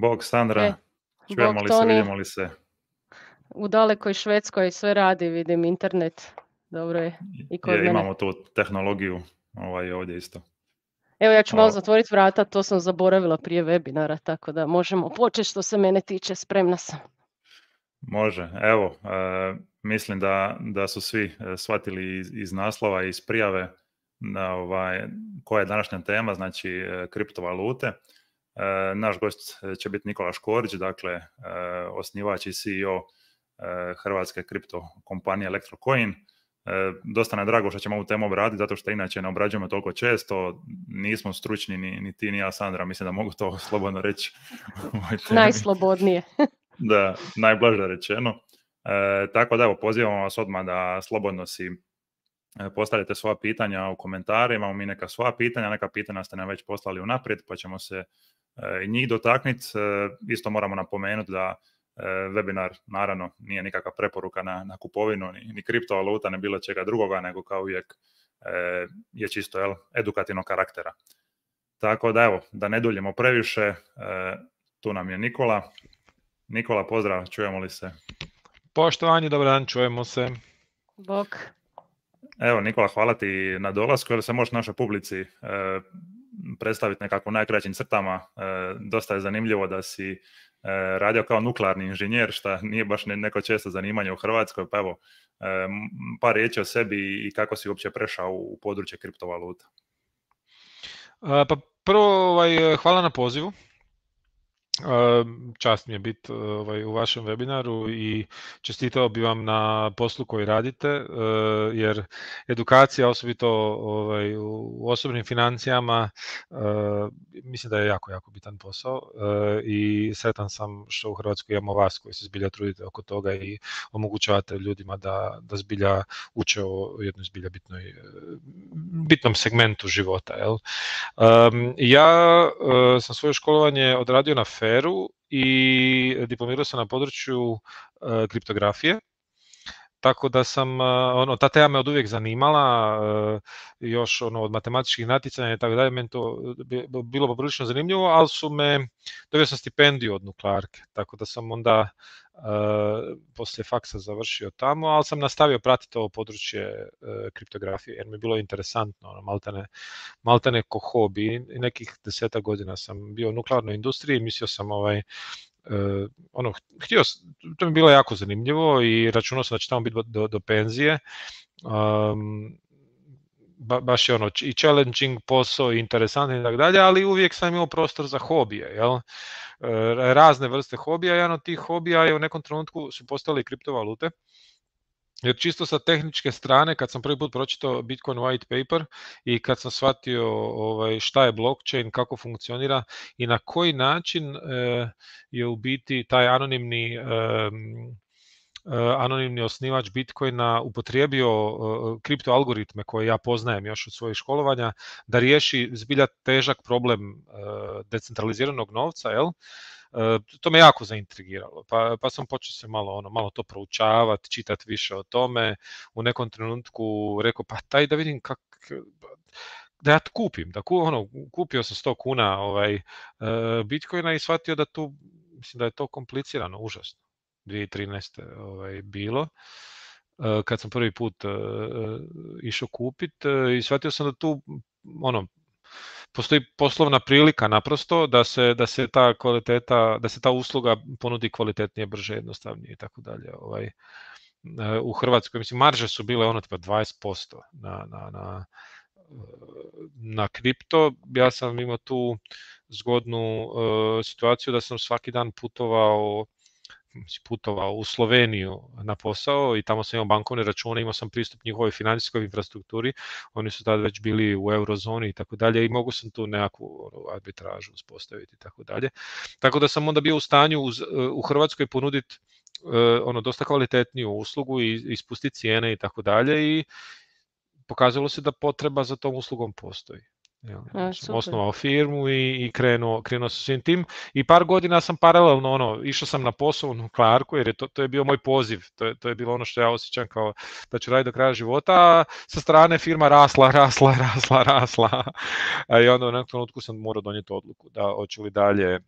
Bog Sandra, e, čujemo li se, vidimo li se. U dalekoj Švedskoj sve radi, vidim internet. Dobro je. I je, Imamo tu tehnologiju ovaj, ovdje isto. Evo ja ću malo zatvoriti vrata, to sam zaboravila prije webinara, tako da možemo početi što se mene tiče, spremna sam. Može, evo, e, mislim da, da su svi e, shvatili iz, iz naslova, iz prijave na ovaj, koja je današnja tema, znači e, kriptovalute. E, naš gost e, će biti Nikola Škorić, dakle e, osnivač i CEO hrvatske kripto kompanije Electrocoin. Dosta nam drago što ćemo ovu temu obraditi, zato što inače ne obrađujemo toliko često, nismo stručni ni, ni ti ni ja, Sandra, mislim da mogu to slobodno reći. Ovaj, Najslobodnije. da, najblaže rečeno. tako da evo, pozivamo vas odmah da slobodno si postavite svoja pitanja u komentarima, mi neka svoja pitanja, neka pitanja ste nam već poslali unaprijed, pa ćemo se E, i njih dotakniti. E, isto moramo napomenuti da e, webinar naravno nije nikakva preporuka na, na kupovinu ni, ni kriptovaluta ni bilo čega drugoga nego kao uvijek je čisto jel, edukativnog karaktera. Tako da evo, da ne duljimo previše, tu nam je Nikola. Nikola, pozdrav, čujemo li se? Poštovanje, dobar dan, čujemo se. Bok. Evo Nikola, hvala ti na dolasku, jer se možeš našoj publici predstaviti nekako u najkraćim crtama, e, dosta je zanimljivo da si e, radio kao nuklearni inženjer, što nije baš neko često zanimanje u Hrvatskoj, pa evo, e, par riječi o sebi i kako si uopće prešao u područje kriptovaluta. Pa prvo, ovaj, hvala na pozivu. Ehm, čast mi je biti ovaj, u vašem webinaru i čestitao bi vam na poslu koji radite, eh, jer edukacija, osobito ovaj, u osobnim financijama, eh, mislim da je jako, jako bitan posao eh, i sretan sam što u Hrvatskoj imamo vas koji se zbilja trudite oko toga i omogućavate ljudima da, da zbilja uče o jednoj zbilja bitnoj, bitnom segmentu života. Jel? Ehm, ja sam svoje školovanje odradio na FE, eru i diplomirao sam na području e, kriptografije tako da sam, e, ono, ta tema me od uvijek zanimala, e, još ono, od matematičkih natjecanja i tako dalje, meni to e, bilo poprilično zanimljivo, ali su me, dobio sam stipendiju od nuklearke, tako da sam onda poslije faksa završio tamo, ali sam nastavio pratiti ovo područje kriptografije jer mi je bilo interesantno, ono, maltene, ko hobi. nekih deseta godina sam bio u nuklearnoj industriji i mislio sam ovaj, Eh, ono, htio, to mi je bilo jako zanimljivo i računao sam da će tamo biti do, do penzije. Ehm, baš je ono i challenging posao i i tako dalje, ali uvijek sam imao prostor za hobije, jel? Eh, razne vrste hobija, jedan od tih hobija je u nekom trenutku su postale kriptovalute, jer čisto sa tehničke strane, kad sam prvi put pročitao Bitcoin White Paper i kad sam shvatio ovaj, šta je blockchain, kako funkcionira i na koji način e, je u biti taj anonimni e, e, anonimni osnivač Bitcoina upotrijebio kripto algoritme koje ja poznajem još od svojih školovanja da riješi zbilja težak problem decentraliziranog novca, jel? E, to me jako zaintrigiralo, pa, pa sam počeo se malo, ono, malo to proučavati, čitati više o tome. U nekom trenutku rekao, pa taj da vidim kak, da ja kupim, da ono, kupio sam 100 kuna ovaj, e, bitcoina i shvatio da tu, mislim da je to komplicirano, užasno, 2013. Ovaj, bilo e, kad sam prvi put išao kupiti i shvatio sam da tu ono postoji poslovna prilika naprosto da se, da se ta kvaliteta, da se ta usluga ponudi kvalitetnije, brže, jednostavnije i tako dalje. Ovaj, e, u Hrvatskoj, mislim, marže su bile ono tipa 20% na, na, na, na kripto. Ja sam imao tu zgodnu e, situaciju da sam svaki dan putovao putovao u Sloveniju na posao i tamo sam imao bankovne račune, imao sam pristup njihovoj financijskoj infrastrukturi, oni su tada već bili u eurozoni i tako dalje i mogu sam tu nekakvu ono, arbitražu uspostaviti i tako dalje. Tako da sam onda bio u stanju u Hrvatskoj ponuditi eh, ono dosta kvalitetniju uslugu i ispustiti cijene i tako dalje i pokazalo se da potreba za tom uslugom postoji. Ja, sam osnovao firmu i, i krenuo, krenuo sa svim tim i par godina sam paralelno ono, išao sam na posao u nuklearku jer je to, to je bio moj poziv, to je, to je bilo ono što ja osjećam kao da ću raditi do kraja života, a sa strane firma rasla, rasla, rasla, rasla a i onda u nekom trenutku sam morao donijeti odluku da hoću li dalje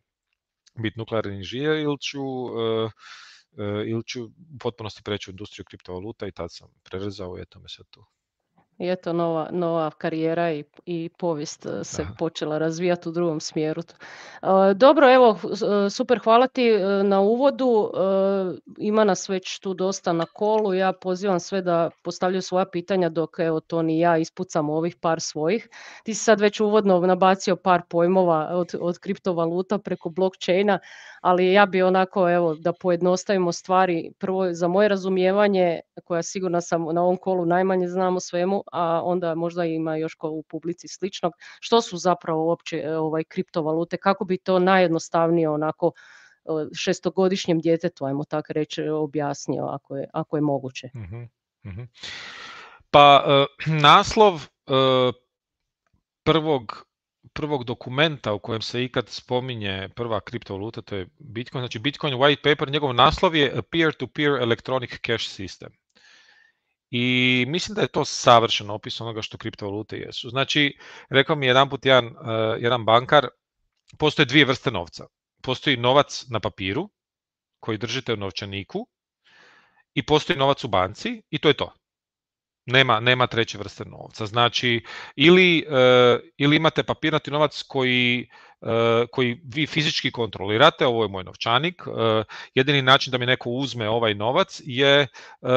biti nuklearni inženjer ili ću uh, ili ću u potpunosti preći u industriju kriptovaluta i tad sam prerezao i eto me sad tu. I eto, nova, nova karijera i, i povijest e, se počela razvijati u drugom smjeru. E, dobro, evo, e, super, hvala ti na uvodu. Ima nas već tu dosta na kolu. Ja pozivam sve da postavljaju svoja pitanja dok, evo, to ni ja ispucam ovih par svojih. Ti si sad već uvodno nabacio par pojmova od, od kriptovaluta preko blockchaina, ali ja bi onako, evo, da pojednostavimo stvari, prvo za moje razumijevanje, koja sigurno sam na ovom kolu najmanje znam o svemu, a onda možda ima još ko u publici sličnog, što su zapravo uopće e, ovaj, kriptovalute, kako bi to najjednostavnije onako e, šestogodišnjem djetetu, ajmo tako reći, objasnio ako je, ako je moguće. Mhm, mhm. Pa e, naslov prvog prvog dokumenta u kojem se ikad spominje prva kriptovaluta, to je Bitcoin. Znači Bitcoin white paper, njegov naslov je Peer-to-Peer Electronic Cash System. I mislim da je to savršen opis onoga što kriptovalute jesu. Znači, rekao mi jedan put jedan, jedan bankar, postoje dvije vrste novca. Postoji novac na papiru, koji držite u novčaniku, i postoji novac u banci, i to je to nema, nema treće vrste novca. Znači, ili, e, ili imate papirnati novac koji, e, koji vi fizički kontrolirate, ovo je moj novčanik, e, jedini način da mi neko uzme ovaj novac je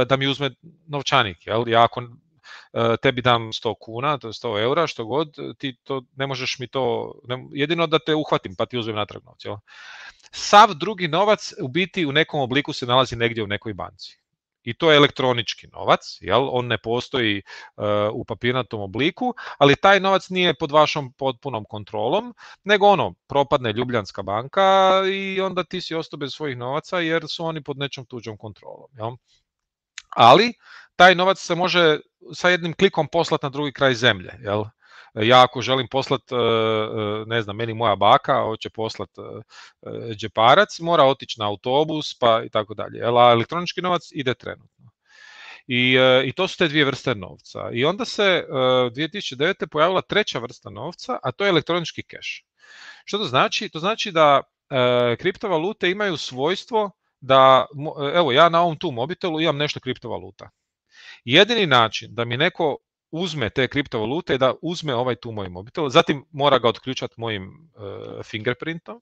da mi uzme novčanik. Jel? Ja ako tebi dam 100 kuna, 100 eura, što god, ti to ne možeš mi to, jedino da te uhvatim pa ti uzmem natrag novca. Sav drugi novac u biti u nekom obliku se nalazi negdje u nekoj banci i to je elektronički novac, jel? on ne postoji e, u papirnatom obliku, ali taj novac nije pod vašom potpunom kontrolom, nego ono, propadne Ljubljanska banka i onda ti si ostao bez svojih novaca jer su oni pod nečom tuđom kontrolom. Jel? Ali taj novac se može sa jednim klikom poslati na drugi kraj zemlje. Jel? E, ja ako želim poslat, e, e, ne znam, meni moja baka hoće poslat džeparac, mora otići na autobus pa i tako dalje. A elektronički novac ide trenutno. I, I to su te dvije vrste novca. I onda se 2009. pojavila treća vrsta novca, a to je elektronički keš. Što to znači? To znači da kriptovalute imaju svojstvo da, evo ja na ovom tu mobitelu imam nešto kriptovaluta. Jedini način da mi neko uzme te kriptovalute i da uzme ovaj tu moj mobitel. Zatim mora ga otključati mojim e, fingerprintom,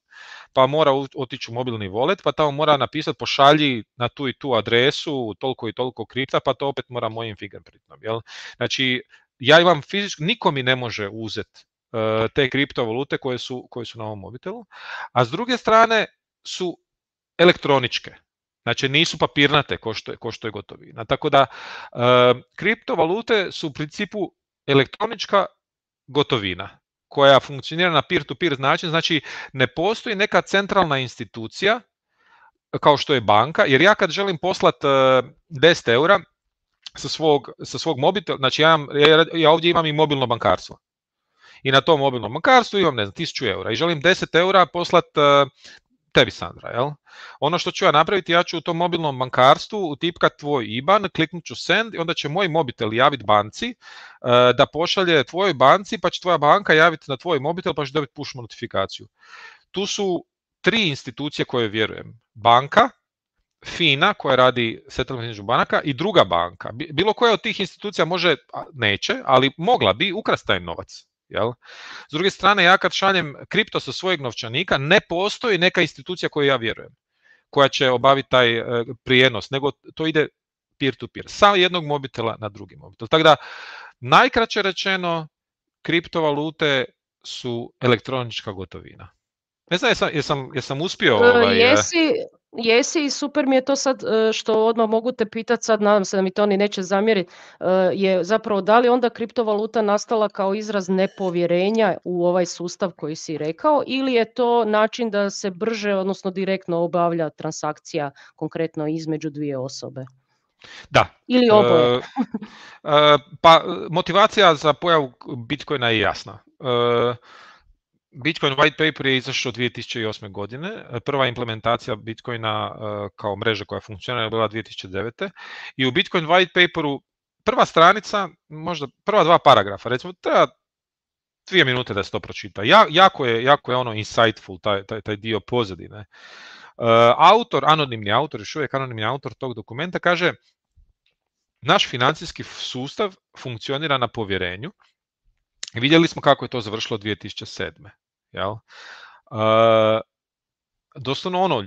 pa mora otići u mobilni wallet, pa tamo mora napisati pošalji na tu i tu adresu toliko i toliko kripta, pa to opet mora mojim fingerprintom. Jel? Znači, ja imam fizički, niko mi ne može uzeti e, te kriptovalute koje su, koje su na ovom mobitelu, a s druge strane su elektroničke. Znači nisu papirnate ko što je, ko što je gotovina. Tako da e, kriptovalute su u principu elektronička gotovina koja funkcionira na peer-to-peer način, znači ne postoji neka centralna institucija kao što je banka, jer ja kad želim poslati 10 e, eura sa svog, sa svog mobitela, znači ja, ja ovdje imam i mobilno bankarstvo, i na tom mobilnom bankarstvu imam, ne znam, 1000 eura i želim 10 eura poslati e, tebi Sandra. Jel? Ono što ću ja napraviti, ja ću u tom mobilnom bankarstvu utipkat tvoj IBAN, kliknut ću send i onda će moj mobitel javiti banci e, da pošalje tvojoj banci pa će tvoja banka javiti na tvoj mobitel pa će dobiti push notifikaciju. Tu su tri institucije koje vjerujem. Banka, FINA koja radi settlement između banaka i druga banka. Bilo koja od tih institucija može, neće, ali mogla bi ukrasti taj novac. Jel? S druge strane, ja kad šaljem kripto sa svojeg novčanika, ne postoji neka institucija koju ja vjerujem, koja će obaviti taj e, prijenos, nego to ide peer-to-peer, sa jednog mobitela na drugi mobitel. Tako da, najkraće rečeno, kriptovalute su elektronička gotovina. Ne znam, jesam, jesam, uspio... Ovaj, e, Jesi i super mi je to sad e, što odmah mogu te pitati, sad nadam se da mi to oni neće zamjeriti, e, je zapravo da li onda kriptovaluta nastala kao izraz nepovjerenja u ovaj sustav koji si rekao ili je to način da se brže, odnosno direktno obavlja transakcija konkretno između dvije osobe? Da. Ili e, oboje. pa motivacija za pojavu Bitcoina je jasna. Bitcoin white paper je izašao 2008. godine. Prva implementacija Bitcoina e, kao mreže koja funkcionira je bila 2009. I u Bitcoin white paperu prva stranica, možda prva dva paragrafa, recimo treba dvije minute da se to pročita. jako, je, jako je ono insightful, taj, taj, taj dio pozadine. E, autor, anonimni autor, još uvijek anonimni autor tog dokumenta kaže naš financijski sustav funkcionira na povjerenju, Vidjeli smo kako je to završilo 2007. Jel? Uh, doslovno ono,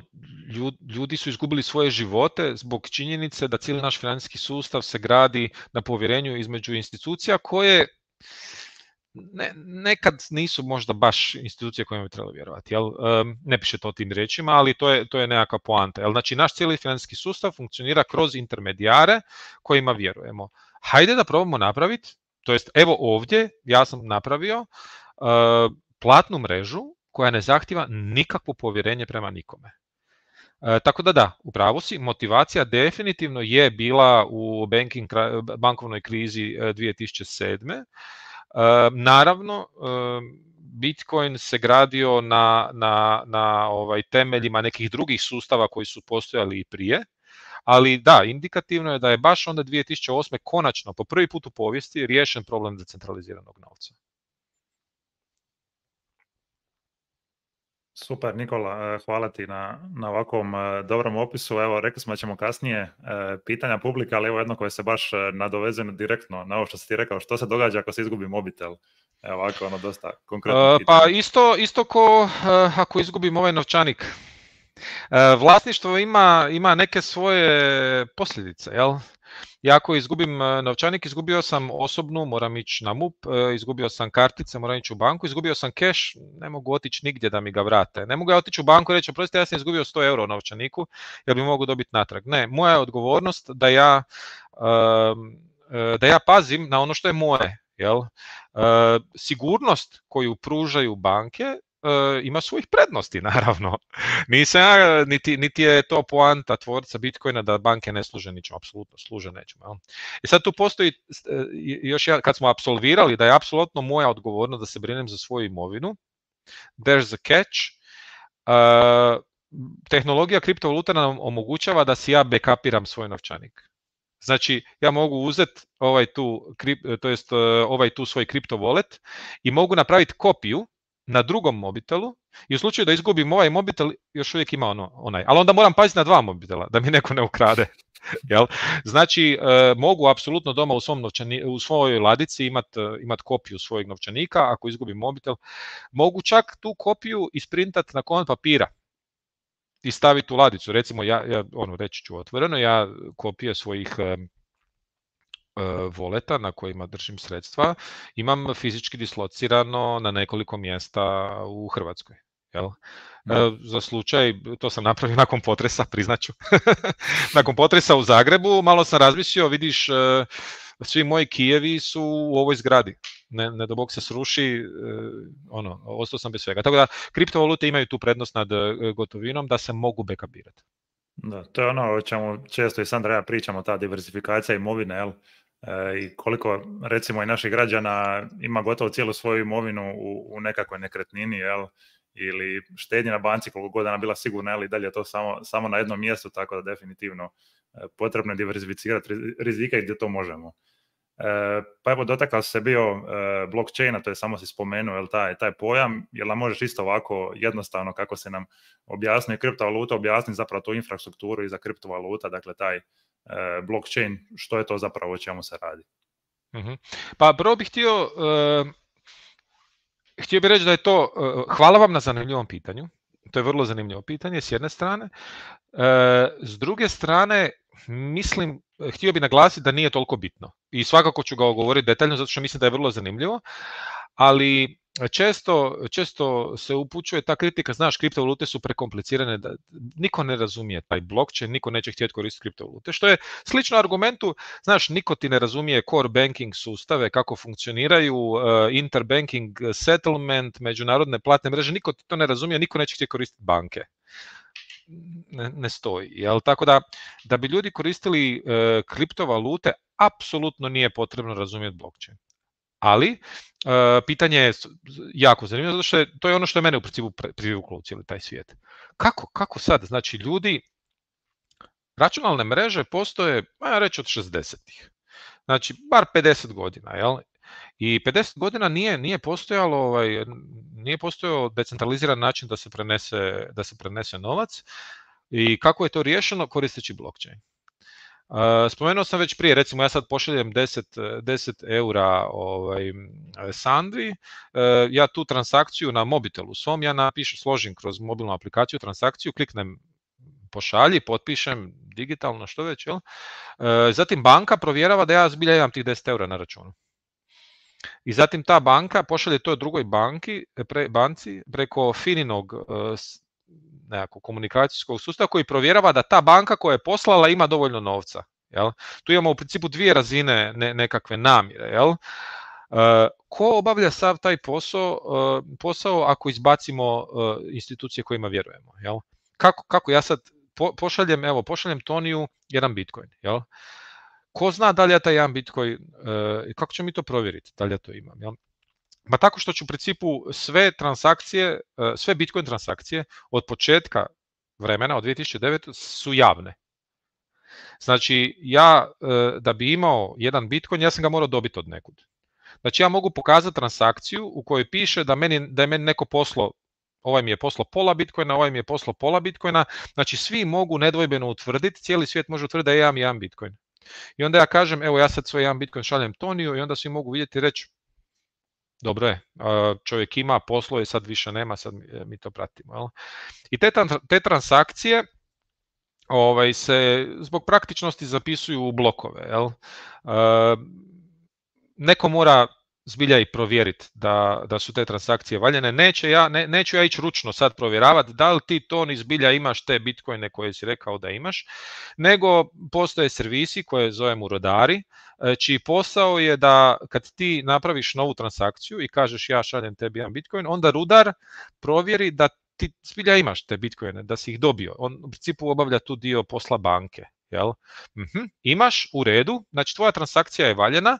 ljudi su izgubili svoje živote zbog činjenice da cijeli naš financijski sustav se gradi na povjerenju između institucija koje ne, nekad nisu možda baš institucije kojima bi trebalo vjerovati. Jel? Ne piše to tim riječima, ali to je, to je nekakva poanta. Jel? Znači, naš cijeli financijski sustav funkcionira kroz intermedijare kojima vjerujemo. Hajde da probamo napraviti, to jest evo ovdje, ja sam napravio, platnu mrežu koja ne zahtjeva nikakvo povjerenje prema nikome. E, tako da da, u pravu si, motivacija definitivno je bila u banking, bankovnoj krizi 2007. E, e, naravno, e, Bitcoin se gradio na, na, na ovaj temeljima nekih drugih sustava koji su postojali i prije, ali da, indikativno je da je baš onda 2008. konačno po prvi put u povijesti riješen problem decentraliziranog novca. Super, Nikola, e, hvala ti na, na ovakvom e, dobrom opisu. Evo, rekli smo da ćemo kasnije e, pitanja publika, ali evo jedno koje se baš nadovezuje direktno na ovo što si ti rekao. Što se događa ako se izgubi mobitel? Evo, ovako, ono, dosta konkretno pa pitanje. Pa isto, isto ko ako izgubim ovaj novčanik. Vlasništvo ima, ima neke svoje posljedice, jel? Ja ako izgubim e, novčanik, izgubio sam osobnu, moram ići na MUP, e, izgubio sam kartice, moram ići u banku, izgubio sam keš, ne mogu otići nigdje da mi ga vrate. Ne mogu ja otići u banku i reći, oprostite, ja sam izgubio 100 euro novčaniku, jer bi mogu dobiti natrag. Ne, moja je odgovornost da ja, e, da ja pazim na ono što je moje. Jel? Sigurnost koju pružaju banke E, ima svojih prednosti, naravno. Nisam, niti, niti je to poanta tvorca Bitcoina da banke ne služe ničemu. apsolutno služe nečem. I sad tu postoji, e, još ja, kad smo absolvirali, da je apsolutno moja odgovornost da se brinem za svoju imovinu, there's a catch, e, tehnologija kriptovaluta nam omogućava da si ja backupiram svoj novčanik. Znači, ja mogu uzeti ovaj tu, ovaj tu svoj wallet i mogu napraviti kopiju na drugom mobitelu i u slučaju da izgubim ovaj mobitel još uvijek ima ono, onaj. Ali onda moram paziti na dva mobitela da mi neko ne ukrade. Jel? Znači, e, mogu apsolutno doma u, svom novčani, u svojoj ladici imati e, imat kopiju svojeg novčanika ako izgubim mobitel. Mogu čak tu kopiju isprintati na komad papira i staviti u ladicu. Recimo, ja, ja ono, reći ću otvoreno, ja kopije svojih E, voleta na kojima držim sredstva imam fizički dislocirano na nekoliko mjesta u Hrvatskoj. Jel? E, za slučaj, to sam napravio nakon potresa, priznaću. nakon potresa u Zagrebu malo sam razmislio, vidiš, e, svi moji Kijevi su u ovoj zgradi. Ne, ne Bog se sruši, ono, ostao sam bez svega. Tako da, kriptovalute imaju tu prednost nad gotovinom da se mogu backupirati. Da, to je ono o čemu često i Sandra ja pričamo, ta diversifikacija imovine, jel? E, i koliko recimo i naših građana ima gotovo cijelu svoju imovinu u, u nekakvoj nekretnini ili štednje na banci koliko god ona bila sigurna ali dalje je to samo, samo na jednom mjestu tako da definitivno e, potrebno je diversificirati rizike gdje to možemo. E, pa evo dotakao se bio e, blockchaina, to je samo si spomenuo jel, taj, taj pojam, jel nam možeš isto ovako jednostavno kako se nam objasni kriptovaluta, objasni zapravo tu infrastrukturu i za kriptovaluta, dakle taj E, blockchain, što je to zapravo o čemu se radi. Mhm. Pa prvo bih htio, e, htio bih reći da je to, e, hvala vam na zanimljivom pitanju, to je vrlo zanimljivo pitanje s jedne strane. s druge strane, mislim, htio bih naglasiti da nije toliko bitno i svakako ću ga ogovoriti detaljno zato što mislim da je vrlo zanimljivo, ali često, često se upućuje ta kritika, znaš, kriptovalute su prekomplicirane, da niko ne razumije taj blockchain, niko neće htjeti koristiti kriptovalute, što je slično argumentu, znaš, niko ti ne razumije core banking sustave, kako funkcioniraju, eh, interbanking settlement, međunarodne platne mreže, niko ti to ne razumije, niko neće htjeti koristiti banke. Ne, stoji. Jel? Tako da, da bi ljudi koristili eh, kriptovalute, apsolutno nije potrebno razumjeti blockchain ali eh, pitanje je jako zanimljivo, zato što je, to je ono što je mene u principu privuklo u cijeli taj svijet. Kako, kako sad? Znači, ljudi, računalne mreže postoje, ja reći, od 60-ih. Znači, bar 50 godina, jel? I 50 godina nije, nije postojalo ovaj, nije postojao decentraliziran način da se prenese, da se prenese novac. I kako je to riješeno? Koristeći blockchain. E, spomenuo sam već prije, recimo ja sad pošaljem 10, 10 eura ovaj, Sandri, e, ja tu transakciju na mobitelu svom, ja napišem, složim kroz mobilnu aplikaciju transakciju, kliknem pošalji, potpišem digitalno, što već, jel? E, zatim banka provjerava da ja zbilja imam tih 10 eura na računu. I zatim ta banka pošalje to drugoj banki, pre, banci preko Fininog nekakvog komunikacijskog sustava koji provjerava da ta banka koja je poslala ima dovoljno novca. Tu imamo u principu dvije razine nekakve namjere. Jel? E, ko obavlja sav taj posao, e, posao ako izbacimo e, institucije kojima vjerujemo? Jel? Kako, kako ja sad pošaljem, evo, pošaljem Toniju jedan bitcoin. Jel? Ko zna da li ja taj jedan bitcoin, kako ćemo mi to provjeriti, da li ja to imam? Jel? Ma tako što ću u principu sve transakcije, e, sve Bitcoin transakcije od početka vremena, od 2009. su javne. Znači, ja e, da bi imao jedan Bitcoin, ja sam ga morao dobiti od nekud. Znači, ja mogu pokazati transakciju u kojoj piše da, meni, da je meni neko poslo, ovaj mi je poslo pola Bitcoina, ovaj mi je poslo pola Bitcoina. Znači, svi mogu nedvojbeno utvrditi, cijeli svijet može utvrditi da ja imam jedan Bitcoin. I onda ja kažem, evo ja sad svoj jedan Bitcoin šaljem Toniju i onda svi mogu vidjeti i reći, dobro je, čovjek ima poslove, sad više nema, sad mi e, to pratimo. I te, transakcije ovaj, se zbog praktičnosti zapisuju u blokove. Jel? E, neko mora zbilja i provjeriti da, da su te transakcije valjene. Neće ja, ne, neću ja ići ručno sad provjeravati da li ti to ni zbilja imaš te bitcoine koje si rekao da imaš, nego postoje servisi koje zovemo rodari, e, čiji posao je da kad ti napraviš novu transakciju i kažeš ja šaljem tebi jedan bitcoin, onda rudar provjeri da ti zbilja imaš te bitcoine, da si ih dobio. On u principu obavlja tu dio posla banke. Jel? Mhm. Imaš u redu, znači tvoja transakcija je valjena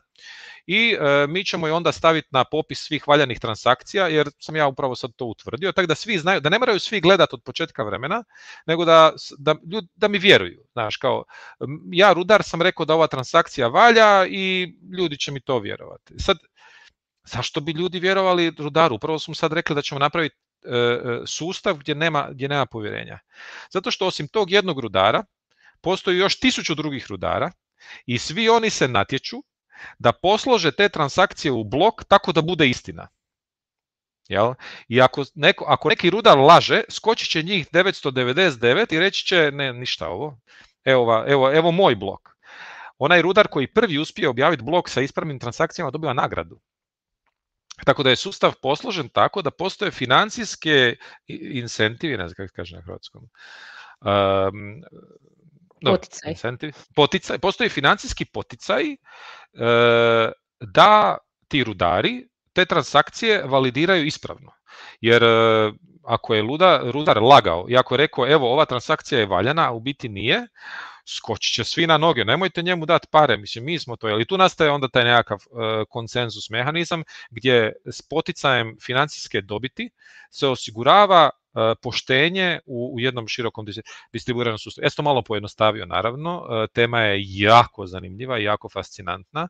i e, mi ćemo je onda staviti na popis svih valjanih transakcija jer sam ja upravo sad to utvrdio, tako da svi znaju, da ne moraju svi gledati od početka vremena, nego da, da, da mi vjeruju. Znaš, kao, ja rudar sam rekao da ova transakcija valja i ljudi će mi to vjerovati. Sad, zašto bi ljudi vjerovali rudaru? Upravo smo sad rekli da ćemo napraviti e, e, sustav gdje nema, gdje nema povjerenja. Zato što osim tog jednog rudara, postoji još tisuću drugih rudara i svi oni se natječu da poslože te transakcije u blok tako da bude istina. Jel? I ako, neko, ako neki rudar laže, skočit će njih 999 i reći će, ne, ništa ovo, evo, evo, evo moj blok. Onaj rudar koji prvi uspije objaviti blok sa ispravnim transakcijama dobiva nagradu. Tako da je sustav posložen tako da postoje financijske incentivi, ne znam kako kaže na hrvatskom, um, poticaj. Postoji financijski poticaj eh, da ti rudari te transakcije validiraju ispravno. Jer eh, ako je luda, rudar lagao i ako je rekao evo ova transakcija je valjana, a u biti nije, skočit će svi na noge, nemojte njemu dati pare, mislim mi smo to, ali tu nastaje onda taj nekakav eh, konsenzus mehanizam gdje s poticajem financijske dobiti se osigurava E, poštenje u, jednom širokom distribuiranom sustavu. Ja sam to malo pojednostavio, naravno. E, tema je jako zanimljiva i jako fascinantna.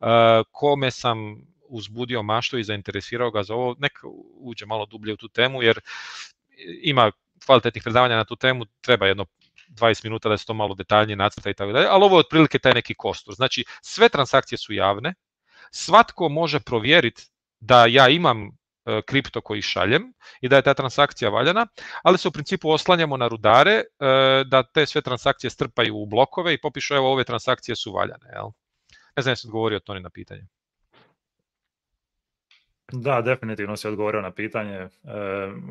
E, kome sam uzbudio mašto i zainteresirao ga za ovo, nek uđe malo dublje u tu temu, jer ima kvalitetnih predavanja na tu temu, treba jedno 20 minuta da se to malo detaljnije nacrta i tako dalje, ali ovo je otprilike taj neki kostur. Znači, sve transakcije su javne, svatko može provjeriti da ja imam E, kripto koji šaljem i da je ta transakcija valjana, ali se u principu oslanjamo na rudare e, da te sve transakcije strpaju u blokove i popišu evo ove transakcije su valjane. Jel? Ne znam se odgovorio Toni na pitanje. Da, definitivno si odgovorio na pitanje. E,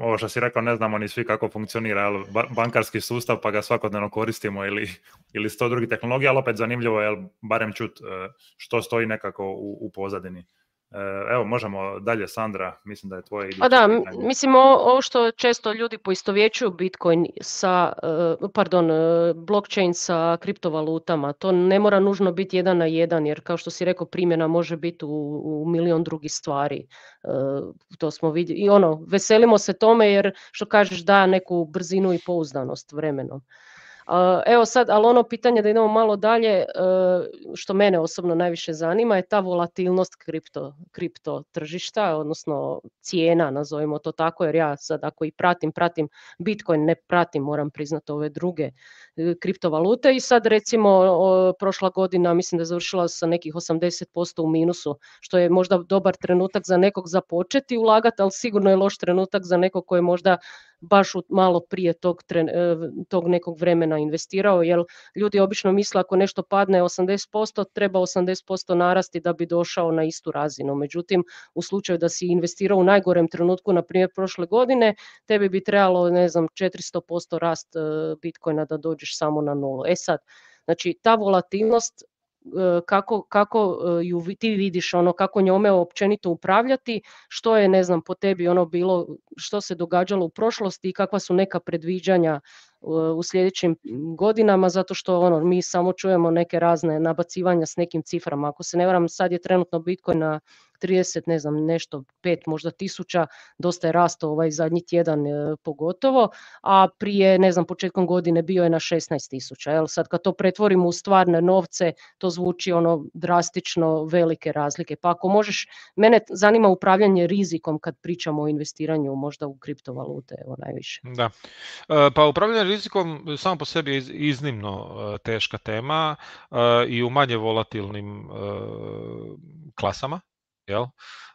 ovo što si rekao, ne znamo ni svi kako funkcionira bankarski sustav, pa ga svakodnevno koristimo ili, sto drugih tehnologija, ali opet zanimljivo je barem čut što stoji nekako u, u pozadini. E, evo, možemo dalje, Sandra, mislim da je tvoje A pa da, mislim ovo što često ljudi poistovjećuju Bitcoin sa, e, pardon, e, blockchain sa kriptovalutama, to ne mora nužno biti jedan na jedan, jer kao što si rekao, primjena može biti u, u milion drugih stvari. To smo vidjeli, i ono, veselimo se tome jer što kažeš da neku brzinu i pouzdanost vremenom. Evo sad, ali ono pitanje da idemo malo dalje, e, što mene osobno najviše zanima je ta volatilnost kripto, kripto tržišta, odnosno cijena, nazovimo to tako, jer ja sad ako i pratim, pratim Bitcoin, ne pratim, moram priznati ove druge kriptovalute i sad recimo prošla godina mislim da je završila sa nekih 80% u minusu, što je možda dobar trenutak za nekog započeti ulagati, ali sigurno je loš trenutak za nekog koji je možda baš malo prije tog, e, tog nekog vremena investirao, jer ljudi obično misle ako nešto padne 80%, treba 80% narasti da bi došao na istu razinu. Međutim, u slučaju da si investirao u najgorem trenutku, na primjer prošle godine, tebi bi trebalo, ne znam, 400% rast e, Bitcoina da dođe samo na nulu. E sad, znači ta volatilnost e, kako, kako e, ju ti vidiš ono kako njome općenito upravljati što je ne znam po tebi ono bilo što se događalo u prošlosti i kakva su neka predviđanja e, u sljedećim godinama zato što ono mi samo čujemo neke razne nabacivanja s nekim ciframa ako se ne varam sad je trenutno Bitcoin na 30, ne znam, nešto, 5 možda tisuća, dosta je rasto ovaj zadnji tjedan e, pogotovo, a prije, ne znam, početkom godine bio je na 16 tisuća. Jel? Sad kad to pretvorimo u stvarne novce, to zvuči ono drastično velike razlike. Pa ako možeš, mene zanima upravljanje rizikom kad pričamo o investiranju možda u kriptovalute, evo najviše. Da, e, pa upravljanje rizikom samo po sebi je iznimno e, teška tema i u manje volatilnim klasama Jel?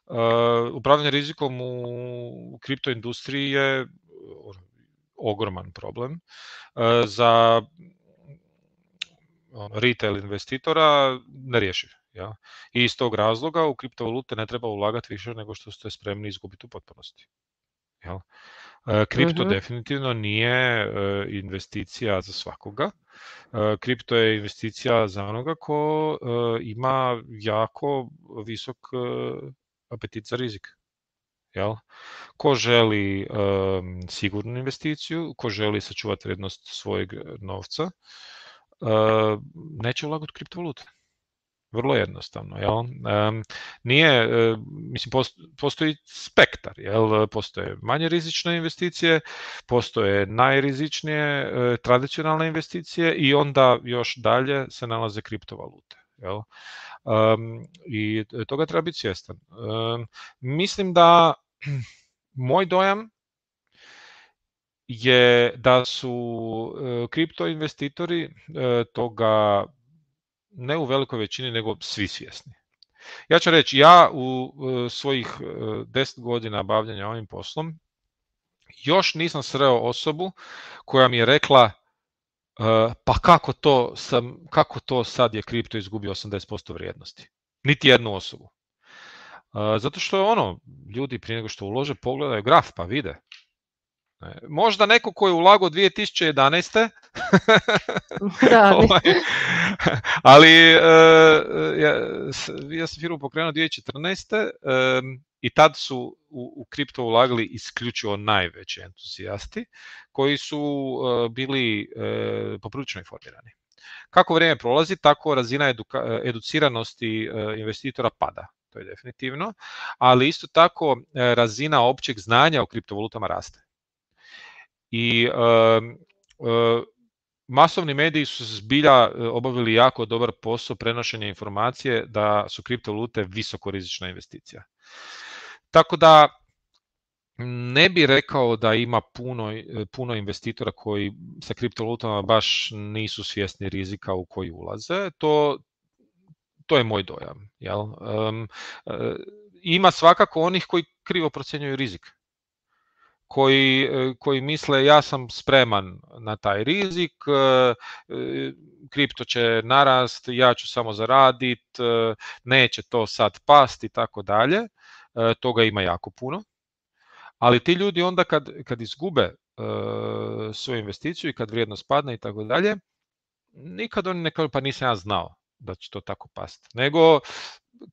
Eh, upravljanje rizikom u kriptoindustriji je ono, ogroman problem. Eh, za ono, retail investitora nerješiv. Ja? I iz tog razloga u kriptovalute ne treba ulagati više nego što ste spremni izgubiti u potpunosti. E, kripto mhm. definitivno nije e, investicija za svakoga. E, kripto je investicija za onoga ko ima jako visok apetit za rizik. Jel? Ko želi sigurnu investiciju, ko želi sačuvati vrednost svojeg novca, neće ulagati kriptovalute. Vrlo jednostavno, jel? Nije, e, mislim, postoji spektar, jel? Postoje manje rizične investicije, postoje najrizičnije e, tradicionalne investicije i onda još dalje se nalaze kriptovalute, jel? I toga treba biti svjestan. Mislim da, moj dojam je da su e, kripto investitori toga ne u velikoj većini, nego svi svjesni. Ja ću reći, ja u e, svojih e, deset godina bavljanja ovim poslom još nisam sreo osobu koja mi je rekla e, pa kako to, sam, kako to sad je kripto izgubio 80% vrijednosti. Niti jednu osobu. Zato što je ono, ljudi prije nego što ulože pogledaju graf pa vide. E, možda neko koji je ulagao 2011. da, ovaj, ali e, e, ja, sam firmu pokrenuo 2014. i tad su u, kripto ulagali isključivo najveći entuzijasti koji su bili poprilično informirani. Kako vrijeme prolazi, tako razina educiranosti investitora pada to je definitivno, ali isto tako razina općeg znanja o kriptovalutama raste i e, masovni mediji su zbilja e, obavili jako dobar posao prenošenja informacije da su kriptovalute visokorizična investicija. Tako da ne bi rekao da ima puno, e, puno investitora koji sa kriptovalutama baš nisu svjesni rizika u koji ulaze. To, to je moj dojam. Jel? ima svakako onih koji krivo procjenjuju rizik koji, e, koji misle ja sam spreman na taj rizik, e, e, kripto će narast, ja ću samo zaradit, neće to sad pasti i tako dalje. Toga ima jako puno. Ali ti ljudi onda kad, kad izgube svoju investiciju i kad vrijednost padne i tako dalje, nikad oni ne kažu pa nisam ja znao da će to tako pasti. Nego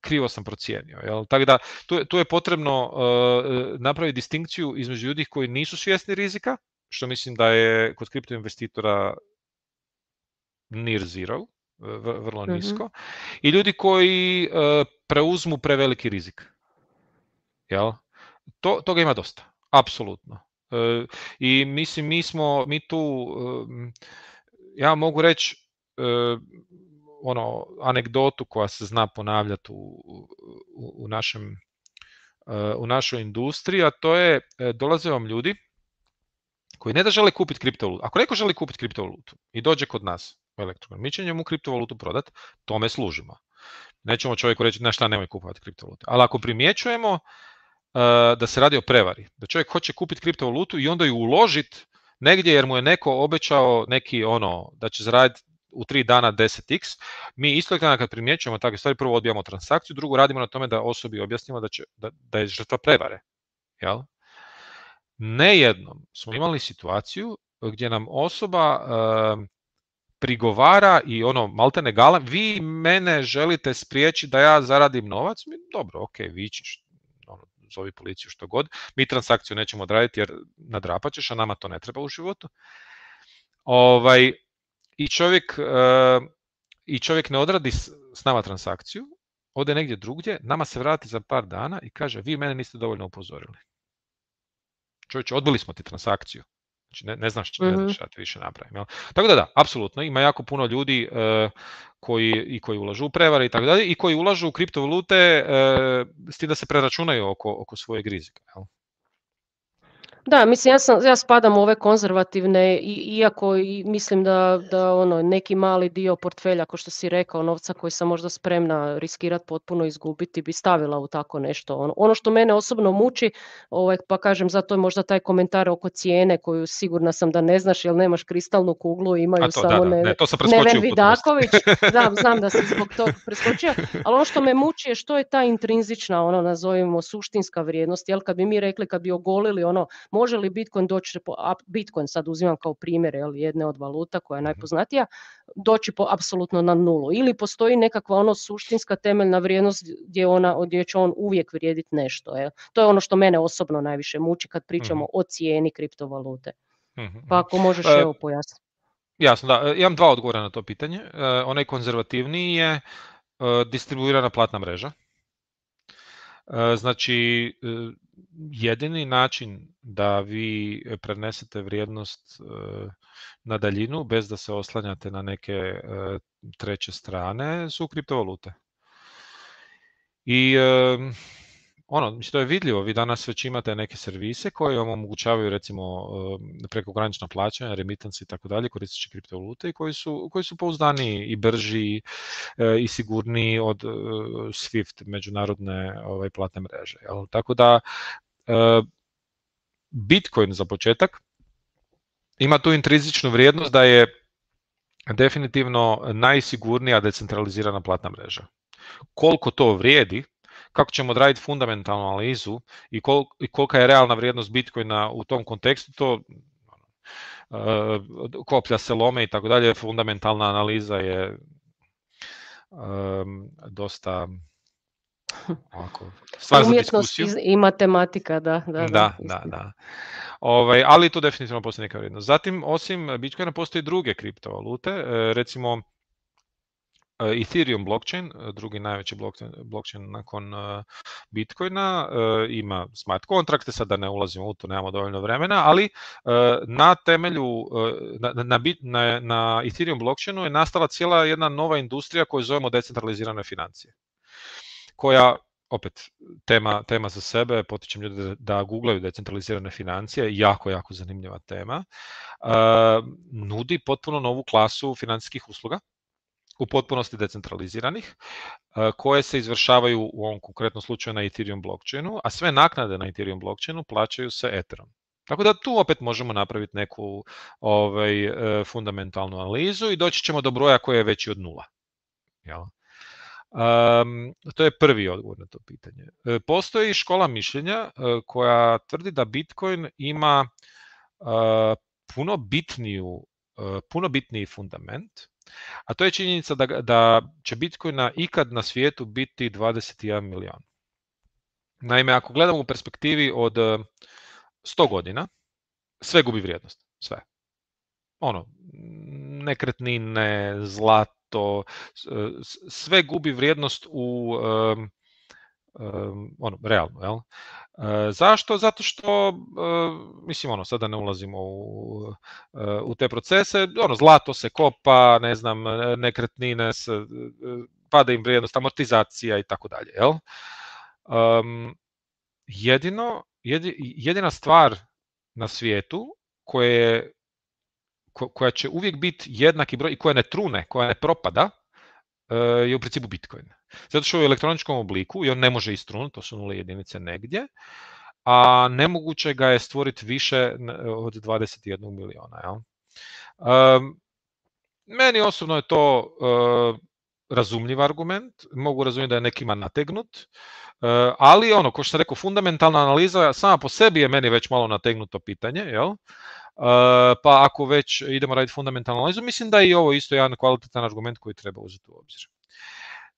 krivo sam procijenio. Jel? Tako da, tu, je potrebno eh, napraviti distinkciju između ljudi koji nisu svjesni rizika, što mislim da je kod kripto investitora near zero, vrlo mhm. nisko, i ljudi koji eh, preuzmu preveliki rizik. Jel? To, toga ima dosta, apsolutno. Eh, I mislim, mi smo, mi tu, ja mogu reći, ono anegdotu koja se zna ponavljati u, u, u našem eh, u našoj industriji, a to je eh, dolaze vam ljudi koji ne da žele kupiti kriptovalutu. Ako neko želi kupiti kriptovalutu i dođe kod nas u elektron, mi ćemo mu kriptovalutu prodat, tome služimo. Nećemo čovjeku reći, na šta nemoj kupovati kriptovalutu Ali ako primjećujemo eh, da se radi o prevari, da čovjek hoće kupiti kriptovalutu i onda ju uložiti negdje jer mu je neko obećao neki ono da će zaraditi u tri dana 10x, mi isto dana kad primjećujemo takve stvari, prvo odbijamo transakciju, drugo radimo na tome da osobi objasnimo da, će, da, da je žrtva prevare. Jel? Ne smo imali situaciju gdje nam osoba prigovara i ono maltene gala, vi mene želite spriječiti da ja zaradim novac, mi, dobro, ok, vi ćeš, ono, zovi policiju što god, mi transakciju nećemo odraditi jer nadrapat a nama to ne treba u životu. Ovaj, i čovjek, uh, i čovjek ne odradi s, nama transakciju, ode negdje drugdje, nama se vrati za par dana i kaže vi mene niste dovoljno upozorili. Čovječe, odbili smo ti transakciju. Znači, ne, ne znaš šta mhm. ti više napravim. Jel? Tako da da, apsolutno, ima jako puno ljudi e, koji, i koji ulažu u prevare i tako dalje i koji ulažu u kriptovalute uh, s tim da se preračunaju oko, oko svojeg rizika. Jel? Da, mislim, ja, sam, ja spadam u ove konzervativne, i, iako i mislim da, da ono, neki mali dio portfelja, ako što si rekao, novca koji sam možda spremna riskirati potpuno izgubiti, bi stavila u tako nešto. Ono, ono, što mene osobno muči, ovaj, pa kažem, zato je možda taj komentar oko cijene koju sigurna sam da ne znaš, jer nemaš kristalnu kuglu, imaju to, samo da, ne, sam Neven Vidaković. da, znam da sam zbog toga preskočio. Ali ono što me muči je što je ta intrinzična, ono nazovimo, suštinska vrijednost. Jel, kad bi mi rekli, kad bi ogolili ono Može li Bitcoin doći, a Bitcoin sad uzimam kao primjer jel, jedne od valuta koja je mhm. najpoznatija, doći po, apsolutno na nulu. Ili postoji nekakva ono suštinska temeljna vrijednost gdje, ona, gdje će on uvijek vrijediti nešto. Jel. To je ono što mene osobno najviše muči kad pričamo mhm. o cijeni kriptovalute. Mhm, pa ako možeš e, evo pojasniti. Jasno, da. E, imam dva odgovora na to pitanje. E, onaj konzervativniji je distribuirana platna mreža. Znači, jedini način da vi e, prenesete vrijednost e, na daljinu bez da se oslanjate na neke e, treće strane su kriptovalute. I ono, mislim, to je vidljivo, vi danas već imate neke servise koji vam omogućavaju recimo ehm, prekogranična plaćanja, remittance i tako dalje, koristeći kriptovalute i koji su, koji su pouzdaniji i brži eh, i sigurniji od eh, SWIFT međunarodne ovaj, platne mreže. Jel? Tako da eh, Bitcoin za početak ima tu intrizičnu vrijednost da je definitivno najsigurnija decentralizirana platna mreža. Koliko to vrijedi, kako ćemo odraditi fundamentalnu analizu i, kolika je realna vrijednost Bitcoina u tom kontekstu, to ono, e, koplja se lome i tako dalje, fundamentalna analiza je dosta ovako, stvar za diskusiju. i matematika, da. Da, da, da. Ovaj, ali to definitivno postoji neka vrijednost. Zatim, osim Bitcoina, postoji druge kriptovalute, e, recimo E, Ethereum blockchain, e, drugi najveći blockchain, nakon e, Bitcoina, ima smart kontrakte, sad da ne ulazimo u to, nemamo dovoljno vremena, ali na temelju, na, na, na, Ethereum blockchainu je nastala cijela jedna nova industrija koju zovemo decentralizirane financije, koja opet tema, tema za sebe, potičem ljude da, guglaju decentralizirane financije, jako, jako zanimljiva tema, nudi potpuno novu klasu financijskih usluga, u potpunosti decentraliziranih, e, koje se izvršavaju u ovom konkretnom slučaju na Ethereum blockchainu, a sve naknade na Ethereum blockchainu plaćaju se Etherom. Tako da tu opet možemo napraviti neku ovaj, e, fundamentalnu analizu i doći ćemo do broja koji je veći od nula. to je prvi odgovor na to pitanje. E, postoji škola mišljenja koja tvrdi da Bitcoin ima puno bitniju, puno bitniji fundament, a to je činjenica da, da će Bitcoina ikad na svijetu biti 21 milijun. Naime, ako gledamo u perspektivi od 100 eh, godina, sve gubi vrijednost, sve. Ono, nekretnine, zlato, eh, sve gubi vrijednost u eh, ono, realno, jel? E, zašto? Zato što, e, mislim, ono, sada ne ulazimo u, e, u te procese, ono, zlato se kopa, ne znam, nekretnine, se, pada im vrijednost, amortizacija i tako dalje, jel? jedino, jedina stvar na svijetu koja će uvijek biti jednaki broj i koja ne trune, koja ne propada, E, je u principu Bitcoin. Zato što je u elektroničkom obliku i on ne može istrunuti, to su nule jedinice negdje, a nemoguće ga je stvoriti više od 21 miliona. Jel? meni osobno je to e, razumljiv argument, mogu razumjeti da je nekima nategnut, e, ali ono, kao što sam rekao, fundamentalna analiza sama po sebi je meni već malo nategnuto pitanje, jel? E, pa ako već idemo raditi fundamentalnu analizu, mislim da je i ovo isto jedan kvalitetan argument koji treba uzeti u obzir.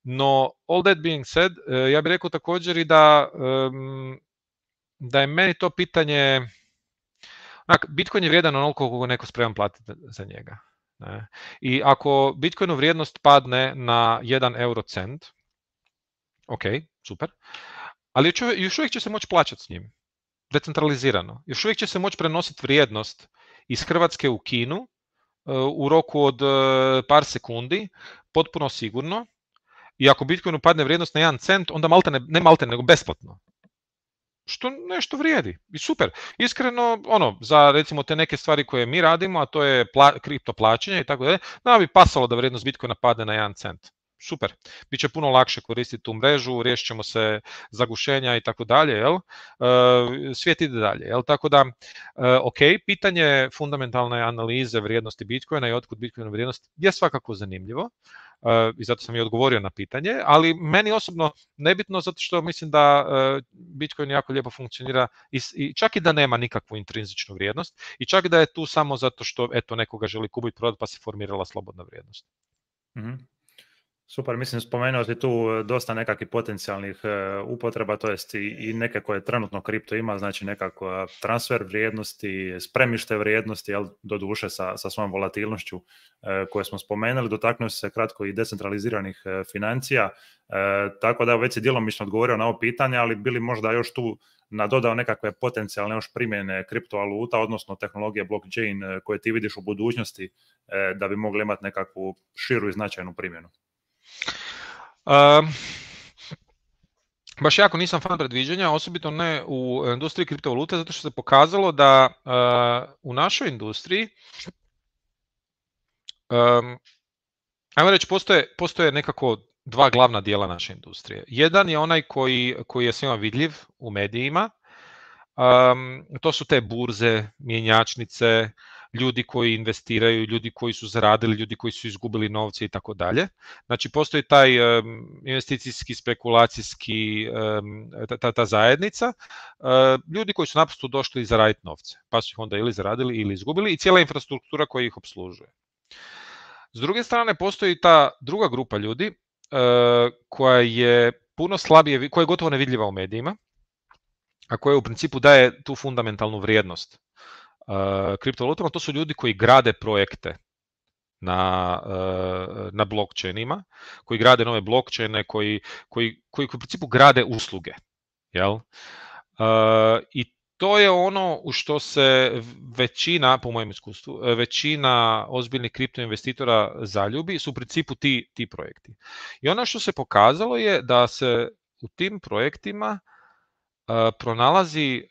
No, all that being said, e, ja bih rekao također i da, da je meni to pitanje, onak, Bitcoin je vrijedan onoliko koliko neko spreman platiti za njega. I ako Bitcoinu vrijednost padne na 1 euro cent, ok, super, ali još uvijek će se moći plaćati s njim decentralizirano. Još uvijek će se moći prenositi vrijednost iz Hrvatske u Kinu e, u roku od e, par sekundi, potpuno sigurno. I ako Bitcoinu padne vrijednost na jedan cent, onda malte ne, ne malte nego besplatno. Što nešto vrijedi. I super. Iskreno, ono, za recimo te neke stvari koje mi radimo, a to je pla, kripto plaćanje i tako dalje, nama bi pasalo da vrijednost Bitcoina padne na jedan cent super, bit će puno lakše koristiti tu mrežu, riješit ćemo se zagušenja i tako dalje, jel? E, svijet ide dalje, jel? Tako da, e, ok, pitanje fundamentalne analize vrijednosti Bitcoina i otkud Bitcoin vrijednost je svakako zanimljivo e, i zato sam i odgovorio na pitanje, ali meni osobno nebitno zato što mislim da Bitcoin jako lijepo funkcionira i čak i da nema nikakvu intrinzičnu vrijednost i čak da je tu samo zato što eto nekoga želi kupiti prodati pa se formirala slobodna vrijednost. Mhm. Super, mislim, spomenuo si tu e, dosta nekakvih potencijalnih e, upotreba, to jest i neke koje trenutno kripto ima, znači nekako e, transfer vrijednosti, spremište vrijednosti, jel, do duše sa, sa svojom volatilnošću koje smo spomenuli, dotaknuo se kratko i decentraliziranih financija, tako da već si djelomično odgovorio na ovo pitanje, ali bili možda još tu nadodao nekakve potencijalne još primjene kriptovaluta, odnosno tehnologije blockchain koje ti vidiš u budućnosti da bi mogli imati nekakvu širu i značajnu primjenu baš jako nisam fan predviđanja, osobito ne u industriji kriptovalute, zato što se pokazalo da u našoj industriji um, ajmo reći, postoje, postoje nekako dva glavna dijela naše industrije. Jedan je onaj koji, koji je svima vidljiv u medijima, to su te burze, mjenjačnice, ljudi koji investiraju, ljudi koji su zaradili, ljudi koji su izgubili novce i tako dalje. Znači postoji taj investicijski, spekulacijski, ta, ta, zajednica, ljudi koji su naprosto došli zaraditi novce, pa su ih onda ili zaradili ili izgubili i cijela infrastruktura koja ih obslužuje. S druge strane, postoji ta druga grupa ljudi eh, koja je puno slabije, koja je gotovo nevidljiva u medijima, a koja u principu daje tu fundamentalnu vrijednost. E, kriptovalutama, to su ljudi koji grade projekte na, e, na blockchainima, koji grade nove blockchaine, koji, koji, koji u principu grade usluge. Jel? E, I to je ono u što se većina, po mojem iskustvu, većina ozbiljnih kriptoinvestitora zaljubi su u principu ti, ti projekti. I ono što se pokazalo je da se u tim projektima pronalazi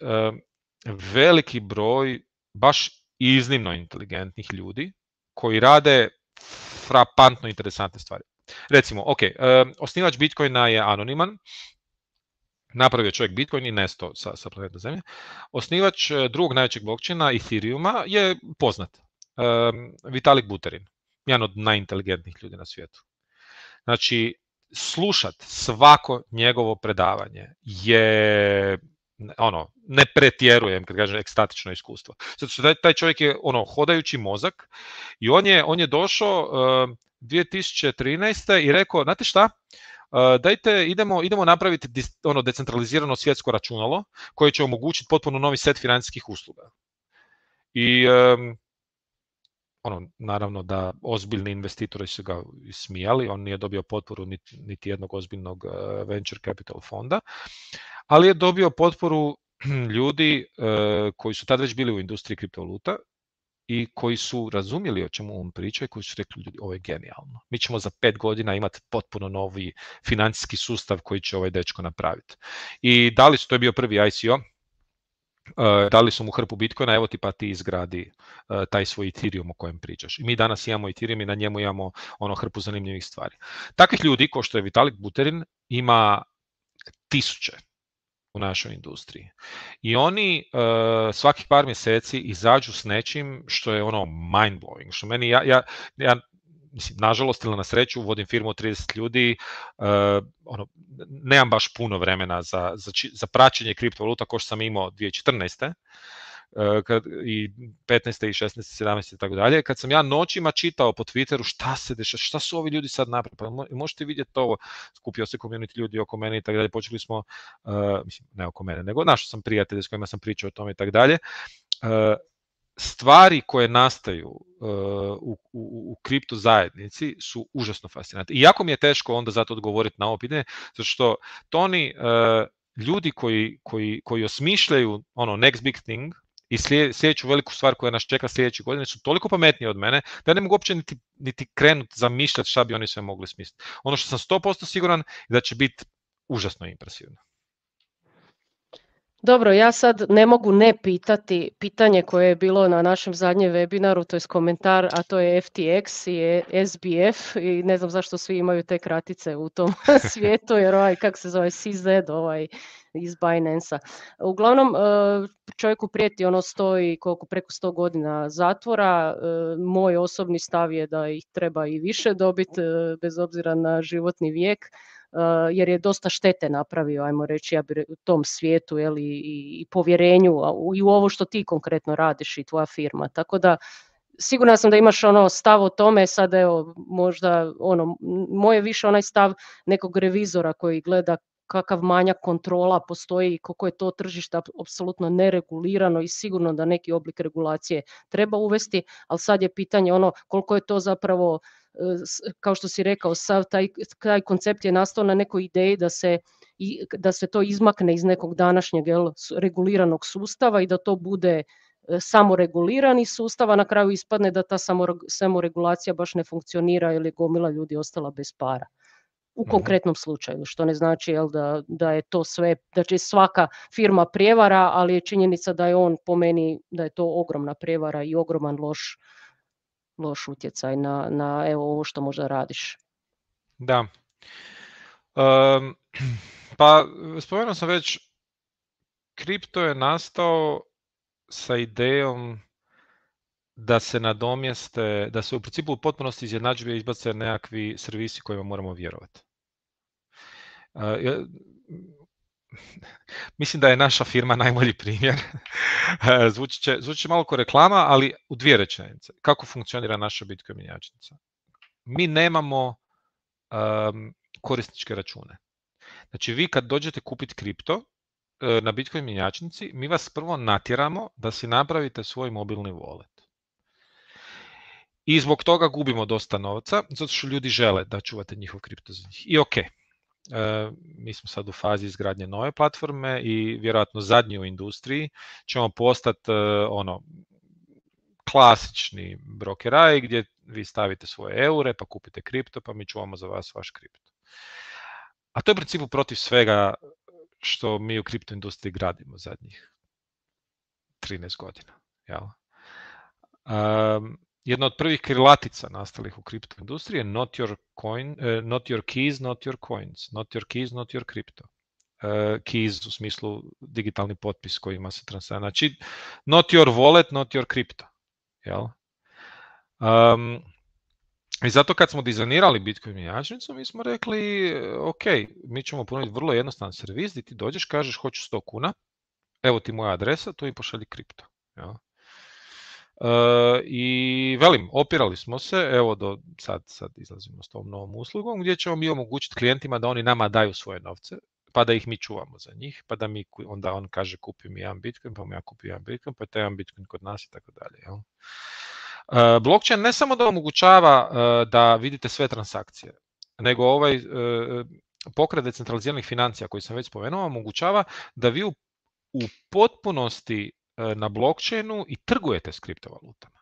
veliki broj baš iznimno inteligentnih ljudi koji rade frapantno interesantne stvari. Recimo, ok, e, osnivač Bitcoina je anoniman, napravio čovjek Bitcoin i nesto sa, sa planeta Zemlje. Osnivač e, drugog najvećeg blockchaina, Ethereuma, je poznat. E, Vitalik Buterin, jedan od najinteligentnijih ljudi na svijetu. Znači, slušat svako njegovo predavanje je ono, ne pretjerujem kad kažem ekstatično iskustvo. Zato što taj, čovjek je ono hodajući mozak i on je, on je došao ehm, uh, 2013. i rekao, znate šta, ehm, dajte, idemo, idemo napraviti ono, decentralizirano svjetsko računalo koje će omogućiti potpuno novi set financijskih usluga. I ehm, ono, naravno da ozbiljni investitori su ga smijali, on nije dobio potporu niti, niti jednog ozbiljnog venture capital fonda, ali je dobio potporu ljudi e, koji su tad već bili u industriji kriptovaluta i koji su razumjeli o čemu on priča i koji su rekli ljudi ovo je genijalno. Mi ćemo za pet godina imati potpuno novi financijski sustav koji će ovaj dečko napraviti. I da li su, to je bio prvi ICO, e, dali su mu hrpu Bitcoina, evo ti pa ti izgradi e, taj svoj Ethereum o kojem pričaš. I mi danas imamo Ethereum i na njemu imamo ono hrpu zanimljivih stvari. Takvih ljudi, kao što je Vitalik Buterin, ima tisuće u našoj industriji. I oni e, svakih svaki par mjeseci izađu s nečim što je ono mind blowing, što meni ja, ja, ja mislim, nažalost ili na sreću, vodim firmu od 30 ljudi, e, ono, nemam baš puno vremena za, za, praćenje kriptovaluta, kao što sam imao 2014. Eh, kad, i 15. i 16. 17. i tako dalje, kad sam ja noćima čitao po Twitteru šta se deša šta su ovi ljudi sad napravili, pa možete vidjeti ovo, skupio se community ljudi oko mene i tako dalje, počeli smo, eh, ne oko mene, nego našao sam prijatelje s kojima sam pričao o tome i tako dalje, eh, stvari koje nastaju u, u, u kripto zajednici su užasno fascinantne. I jako mi je teško onda zato odgovoriti na ovo pitanje, zato što Toni, uh, ljudi koji, koji, koji osmišljaju ono next big thing, i sljedeću veliku stvar koja nas čeka sljedeće godine su toliko pametniji od mene da ne mogu uopće niti, niti krenuti zamišljati šta bi oni sve mogli smisliti. Ono što sam 100% siguran je da će biti užasno impresivno. Dobro, ja sad ne mogu ne pitati pitanje koje je bilo na našem zadnjem webinaru, to je komentar, a to je FTX i SBF i ne znam zašto svi imaju te kratice u tom svijetu, jer ovaj, kak se zove, CZ, ovaj iz Binance-a. Uglavnom, e, čovjeku prijeti ono stoji koliko preko 100 godina zatvora. E, moj osobni stav je da ih treba i više dobiti, e, bez obzira na životni vijek jer je dosta štete napravio, ajmo reći, ja u tom svijetu i, povjerenju i u ovo što ti konkretno radiš i tvoja firma. Tako da sigurna sam da imaš ono stav o tome, sad evo možda ono, moj je više onaj stav nekog revizora koji gleda kakav manjak kontrola postoji i koliko je to tržište apsolutno neregulirano i sigurno da neki oblik regulacije treba uvesti, ali sad je pitanje ono koliko je to zapravo e, kao što si rekao, sav taj, koncept je nastao na nekoj ideji da se, da se to izmakne iz nekog današnjeg jel, reguliranog sustava i da to bude e, samoregulirani sustav, a na kraju ispadne da ta samoregulacija baš ne funkcionira ili gomila ljudi ostala bez para u mhm. konkretnom slučaju, što ne znači jel, da, da je to sve, da će svaka firma prijevara, ali je činjenica da je on po meni, da je to ogromna prijevara i ogroman loš, loš utjecaj na, na evo ovo što možda radiš. Da. pa spomenuo sam već, kripto je nastao sa idejom da se nadomjeste, da se u principu u potpunosti izjednačuje i izbace nekakvi servisi kojima moramo vjerovati. Mislim da je naša firma najbolji primjer. E, zvuči će, zvuči malo ko reklama, ali u dvije rečenice. Kako funkcionira naša Bitcoin minjačnica? Mi nemamo korisničke račune. Znači vi kad dođete kupiti kripto e, na Bitcoin minjačnici, mi vas prvo natjeramo da si napravite svoj mobilni wallet. I zbog toga gubimo dosta novca, zato što ljudi žele da čuvate njihov kripto za njih. I ok, E, mi smo sad u fazi izgradnje nove platforme i vjerojatno zadnji u industriji ćemo postati e, ono klasični brokeraj gdje vi stavite svoje eure, pa kupite kripto, pa mi čuvamo za vas vaš kripto. A to je u principu protiv svega što mi u kripto industriji gradimo zadnjih 13 godina. Jel? jedna od prvih krilatica nastalih u kripto industriji je not your, coin, e, not your keys, not your coins, not your keys, not your crypto. E, keys u smislu digitalni potpis koji ima se transakcija. Znači, not your wallet, not your crypto. Jel? Um, I zato kad smo dizajnirali Bitcoin mjenjačnicu, mi smo rekli, ok, mi ćemo ponuditi vrlo jednostavan servis gdje ti dođeš, kažeš hoću 100 kuna, evo ti moja adresa, tu mi pošalji kripto. Jel? E, I velim, opirali smo se, evo do sad, sad izlazimo s tom novom uslugom gdje ćemo mi omogućiti klijentima da oni nama daju svoje novce, pa da ih mi čuvamo za njih, pa da mi, onda on kaže kupi mi jedan bitcoin, pa mu ja kupim jedan bitcoin, pa taj jedan bitcoin kod nas i tako dalje. Jel? E, blockchain ne samo da omogućava e, da vidite sve transakcije, nego ovaj pokret decentraliziranih financija koji sam već spomenuo omogućava da vi u potpunosti E, na blockchainu i trgujete s kriptovalutama.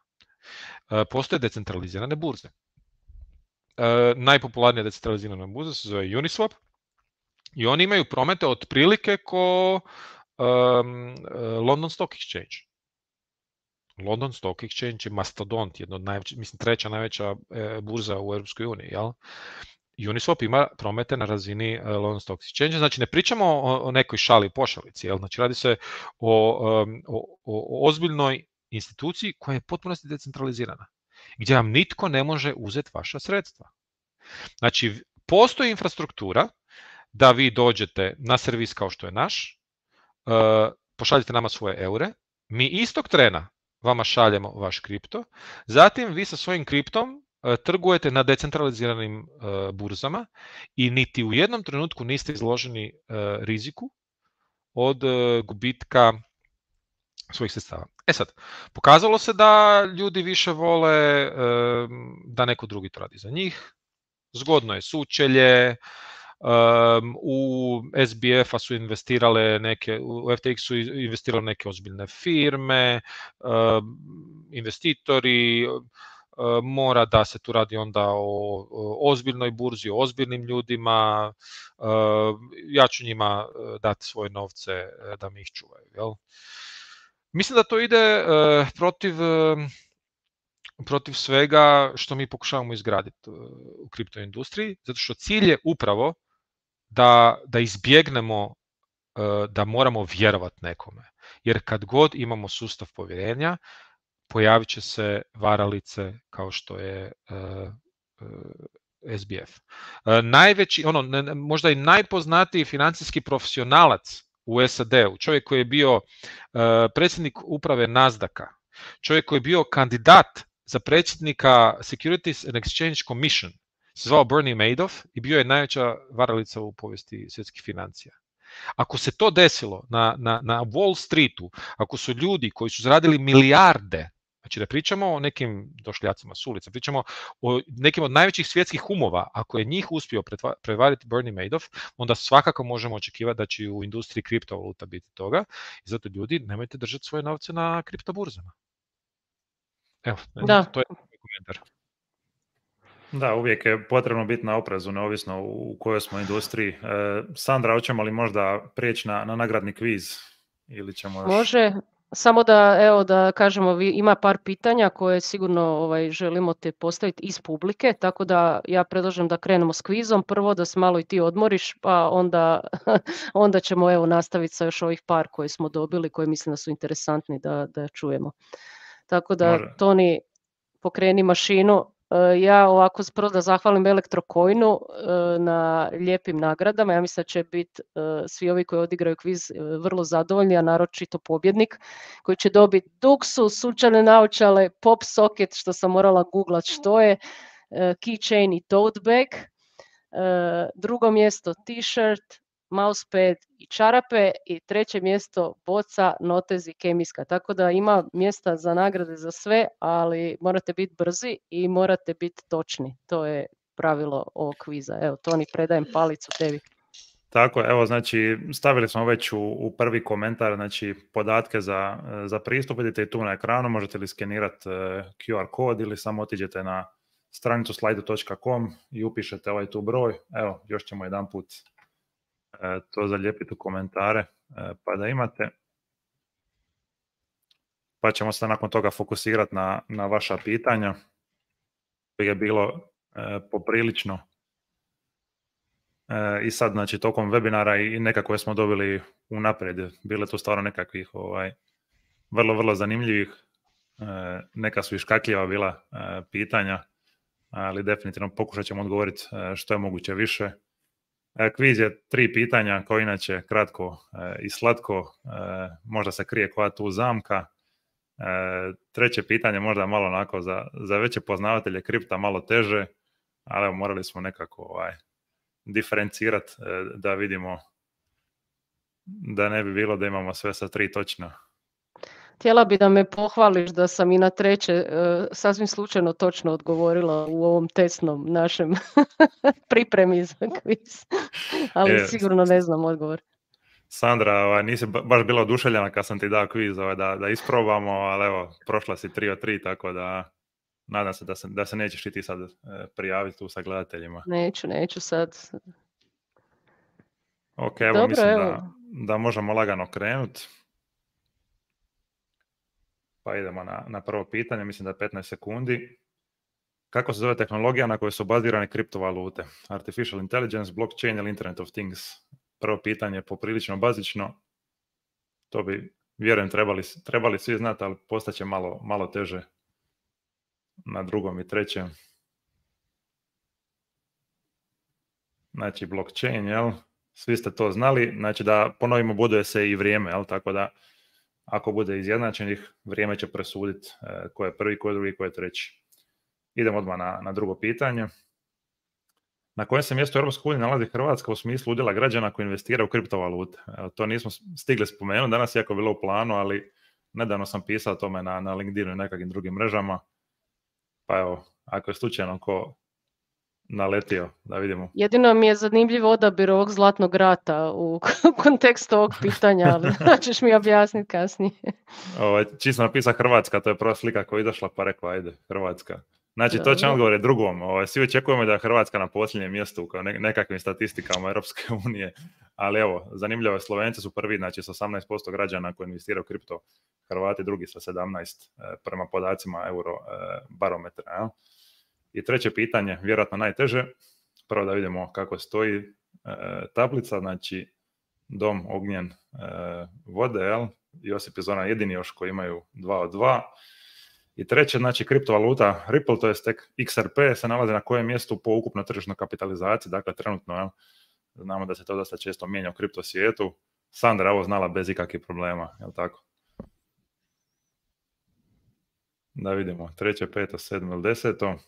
E, postoje decentralizirane burze. E, najpopularnija decentralizirana burza se zove Uniswap i oni imaju promete otprilike ko London Stock Exchange. London Stock Exchange je mastodont, jedna od najvećih, mislim treća najveća burza u Europskoj uniji, jel? Uniswap ima promete na razini e, London Stock Exchange, znači ne pričamo o, nekoj šali pošalici, jel? znači radi se o, ozbiljnoj instituciji koja je potpunosti decentralizirana, gdje vam nitko ne može uzeti vaša sredstva. Znači, postoji infrastruktura da vi dođete na servis kao što je naš, e, pošaljite nama svoje eure, mi istog trena vama šaljemo vaš kripto, zatim vi sa svojim kriptom E, trgujete na decentraliziranim e, burzama i niti u jednom trenutku niste izloženi e, riziku od gubitka svojih sredstava. E sad, pokazalo se da ljudi više vole da neko drugi to radi za njih, zgodno je sučelje, u SBF-a su investirale neke, u FTX su investirale neke ozbiljne firme, investitori, E, mora da se tu radi onda o, ozbiljnoj burzi, o ozbiljnim ljudima, e, ja ću njima e, dati svoje novce da mi ih čuvaju. Jel? Mislim da to ide protiv, protiv svega što mi pokušavamo izgraditi u kriptoindustriji, zato što cilj je upravo da, da izbjegnemo da moramo vjerovati nekome. Jer kad god imamo sustav povjerenja, pojavit će se varalice kao što je e, e, SBF. E, najveći, ono, možda i najpoznatiji financijski profesionalac u SAD-u, čovjek koji je bio predsjednik uprave Nazdaka, čovjek koji je bio kandidat za predsjednika Securities and Exchange Commission, se zvao Bernie Madoff i bio je najveća varalica u povijesti svjetskih financija. Ako se to desilo na, na, na Wall Streetu, ako su ljudi koji su zaradili milijarde, znači da pričamo o nekim došljacima s ulica, pričamo o nekim od najvećih svjetskih umova, ako je njih uspio prevariti Bernie Madoff, onda svakako možemo očekivati da će u industriji kriptovaluta biti toga. I zato ljudi, nemojte držati svoje novce na kriptoburzama. Evo, da. to je komentar. Da, uvijek je potrebno biti na oprezu, neovisno u kojoj smo industriji. E, Sandra, hoćemo li možda prijeći na, na nagradni kviz? Ili ćemo Može, samo da, evo, da kažemo, vi, ima par pitanja koje sigurno ovaj, želimo te postaviti iz publike, tako da ja predlažem da krenemo s kvizom, prvo da se malo i ti odmoriš, pa onda, onda ćemo evo, nastaviti sa još ovih par koje smo dobili, koje mislim da su interesantni da, da čujemo. Tako da, Toni, pokreni mašinu, Eh, ja ovako prvo da zahvalim Elektrokojnu eh, na lijepim nagradama. Ja mislim da će biti eh, svi ovi koji odigraju kviz vrlo zadovoljni, a naročito pobjednik koji će dobiti duksu, sunčane naučale, pop socket što sam morala googlat što je, keychain i tote bag. Drugo mjesto t-shirt, mousepad i čarape i treće mjesto boca, notezi i kemijska. Tako da ima mjesta za nagrade za sve, ali morate biti brzi i morate biti točni. To je pravilo ovog kviza. Evo, Toni, predajem palicu tebi. Tako, evo, znači, stavili smo već u, u prvi komentar, znači, podatke za, za pristup, vidite i tu na ekranu, možete li skenirati e, QR kod ili samo otiđete na stranicu slajdu.com i upišete ovaj tu broj. Evo, još ćemo jedan put E, to zalijepiti u komentare e, pa da imate. Pa ćemo se nakon toga fokusirati na, na vaša pitanja koje je bilo e, poprilično. I sad, znači, tokom webinara i nekako smo dobili unaprijed, bile tu stvarno nekakvih ovaj, vrlo, vrlo zanimljivih, neka su škakljiva bila pitanja, ali definitivno pokušat ćemo odgovoriti što je moguće više. E, kviz je tri pitanja koji inače kratko e, i slatko, e, možda se krije koja tu zamka. Treće pitanje možda malo onako za, veće poznavatelje kripta malo teže, ali evo, morali smo nekako ovaj, diferencirati da vidimo da ne bi bilo da imamo sve sa tri točno. Htjela bi da me pohvališ da sam i na treće e, sasvim slučajno točno odgovorila u ovom tesnom našem pripremi za kviz, ali e, sigurno ne znam odgovor. Sandra, ovaj, nisi baš bila oduševljena kad sam ti dao kviz ovaj, da, da isprobamo, ali evo, prošla si tri od tri, tako da nadam se da se, nećeš ti sad e, prijaviti tu sa gledateljima. Neću, neću sad. Ok, evo mislim Da, da možemo lagano krenuti. Pa idemo na, na prvo pitanje, mislim da 15 sekundi. Kako se zove tehnologija na kojoj su bazirane kriptovalute? Artificial intelligence, blockchain ili Internet of Things? Prvo pitanje je poprilično bazično. To bi, vjerujem, trebali, trebali svi znati, ali postaće malo, malo teže na drugom i trećem. Znači, blockchain, jel? Svi ste to znali. Znači, da ponovimo, buduje se i vrijeme, jel? Tako da ako bude izjednačenih, vrijeme će presuditi e, ko je prvi, ko je drugi, ko je treći. Idemo odmah na, drugo pitanje. Na kojem se mjestu u EU nalazi Hrvatska u smislu udjela građana koji investira u kriptovalute? To nismo stigli spomenuti, danas je jako bilo u planu, ali nedavno sam pisao o tome na, na LinkedInu i nekakvim drugim mrežama. Pa evo, ako je slučajno ko, naletio, da vidimo. Jedino mi je zanimljiv odabir ovog zlatnog rata u kontekstu ovog pitanja, ali da ćeš mi objasniti kasnije. Ovo, čisto napisa Hrvatska, to je prva slika koja je izašla pa rekla, ajde, Hrvatska. Znači, to će on drugom. svi očekujemo da je Hrvatska na posljednjem mjestu kao nekakvim statistikama Europske unije, ali evo, zanimljivo je, Slovenci su prvi, znači s 18% građana koji investira u kripto, Hrvati drugi sa 17% eh, prema podacima Eurobarometra. Eh, i treće pitanje, vjerojatno najteže, prvo da vidimo kako stoji e, tablica, znači dom, ognjen, e, vode, jel? Josip je Zona jedini još koji imaju 2 od 2. I treće, znači kriptovaluta Ripple, to je tek XRP, se nalazi na kojem mjestu po ukupno tržišnoj kapitalizaciji, dakle trenutno, jel? Znamo da se to dosta često mijenja u kripto svijetu. Sandra ovo znala bez ikakvih problema, jel tako? Da vidimo, treće, peto, sedmo ili deseto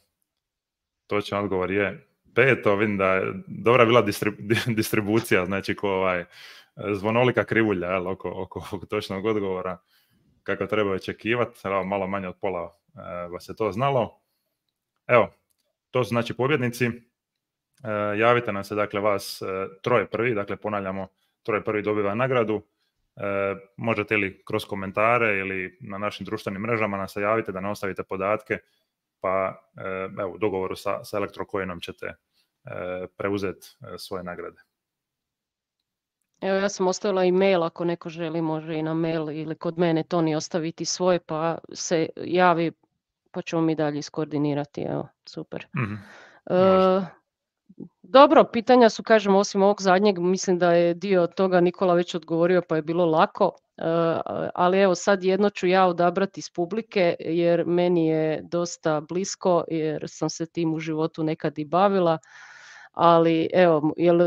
točan odgovor je peto, vidim da je dobra bila distribucija, znači kao ovaj, zvonolika krivulja jel, oko, oko, točnog odgovora kako treba očekivati, malo manje od pola eh, vas je to znalo. Evo, to su znači pobjednici. Eh, javite nam se, dakle, vas e, troje prvi, dakle, ponavljamo, troje prvi dobiva nagradu. možete ili kroz komentare ili na našim društvenim mrežama nas javite da ne ostavite podatke pa eh, evo, u dogovoru sa, sa Elektrokoinom ćete eh, preuzeti eh, svoje nagrade. Evo ja sam ostavila i mail, ako neko želi može i na mail ili kod mene Toni ostaviti svoje pa se javi pa ćemo mi dalje iskoordinirati, evo, super. Mhm dobro, pitanja su, kažem, osim ovog zadnjeg, mislim da je dio toga Nikola već odgovorio pa je bilo lako, e, ali evo sad jedno ću ja odabrati iz publike jer meni je dosta blisko jer sam se tim u životu nekad i bavila, ali evo, jel,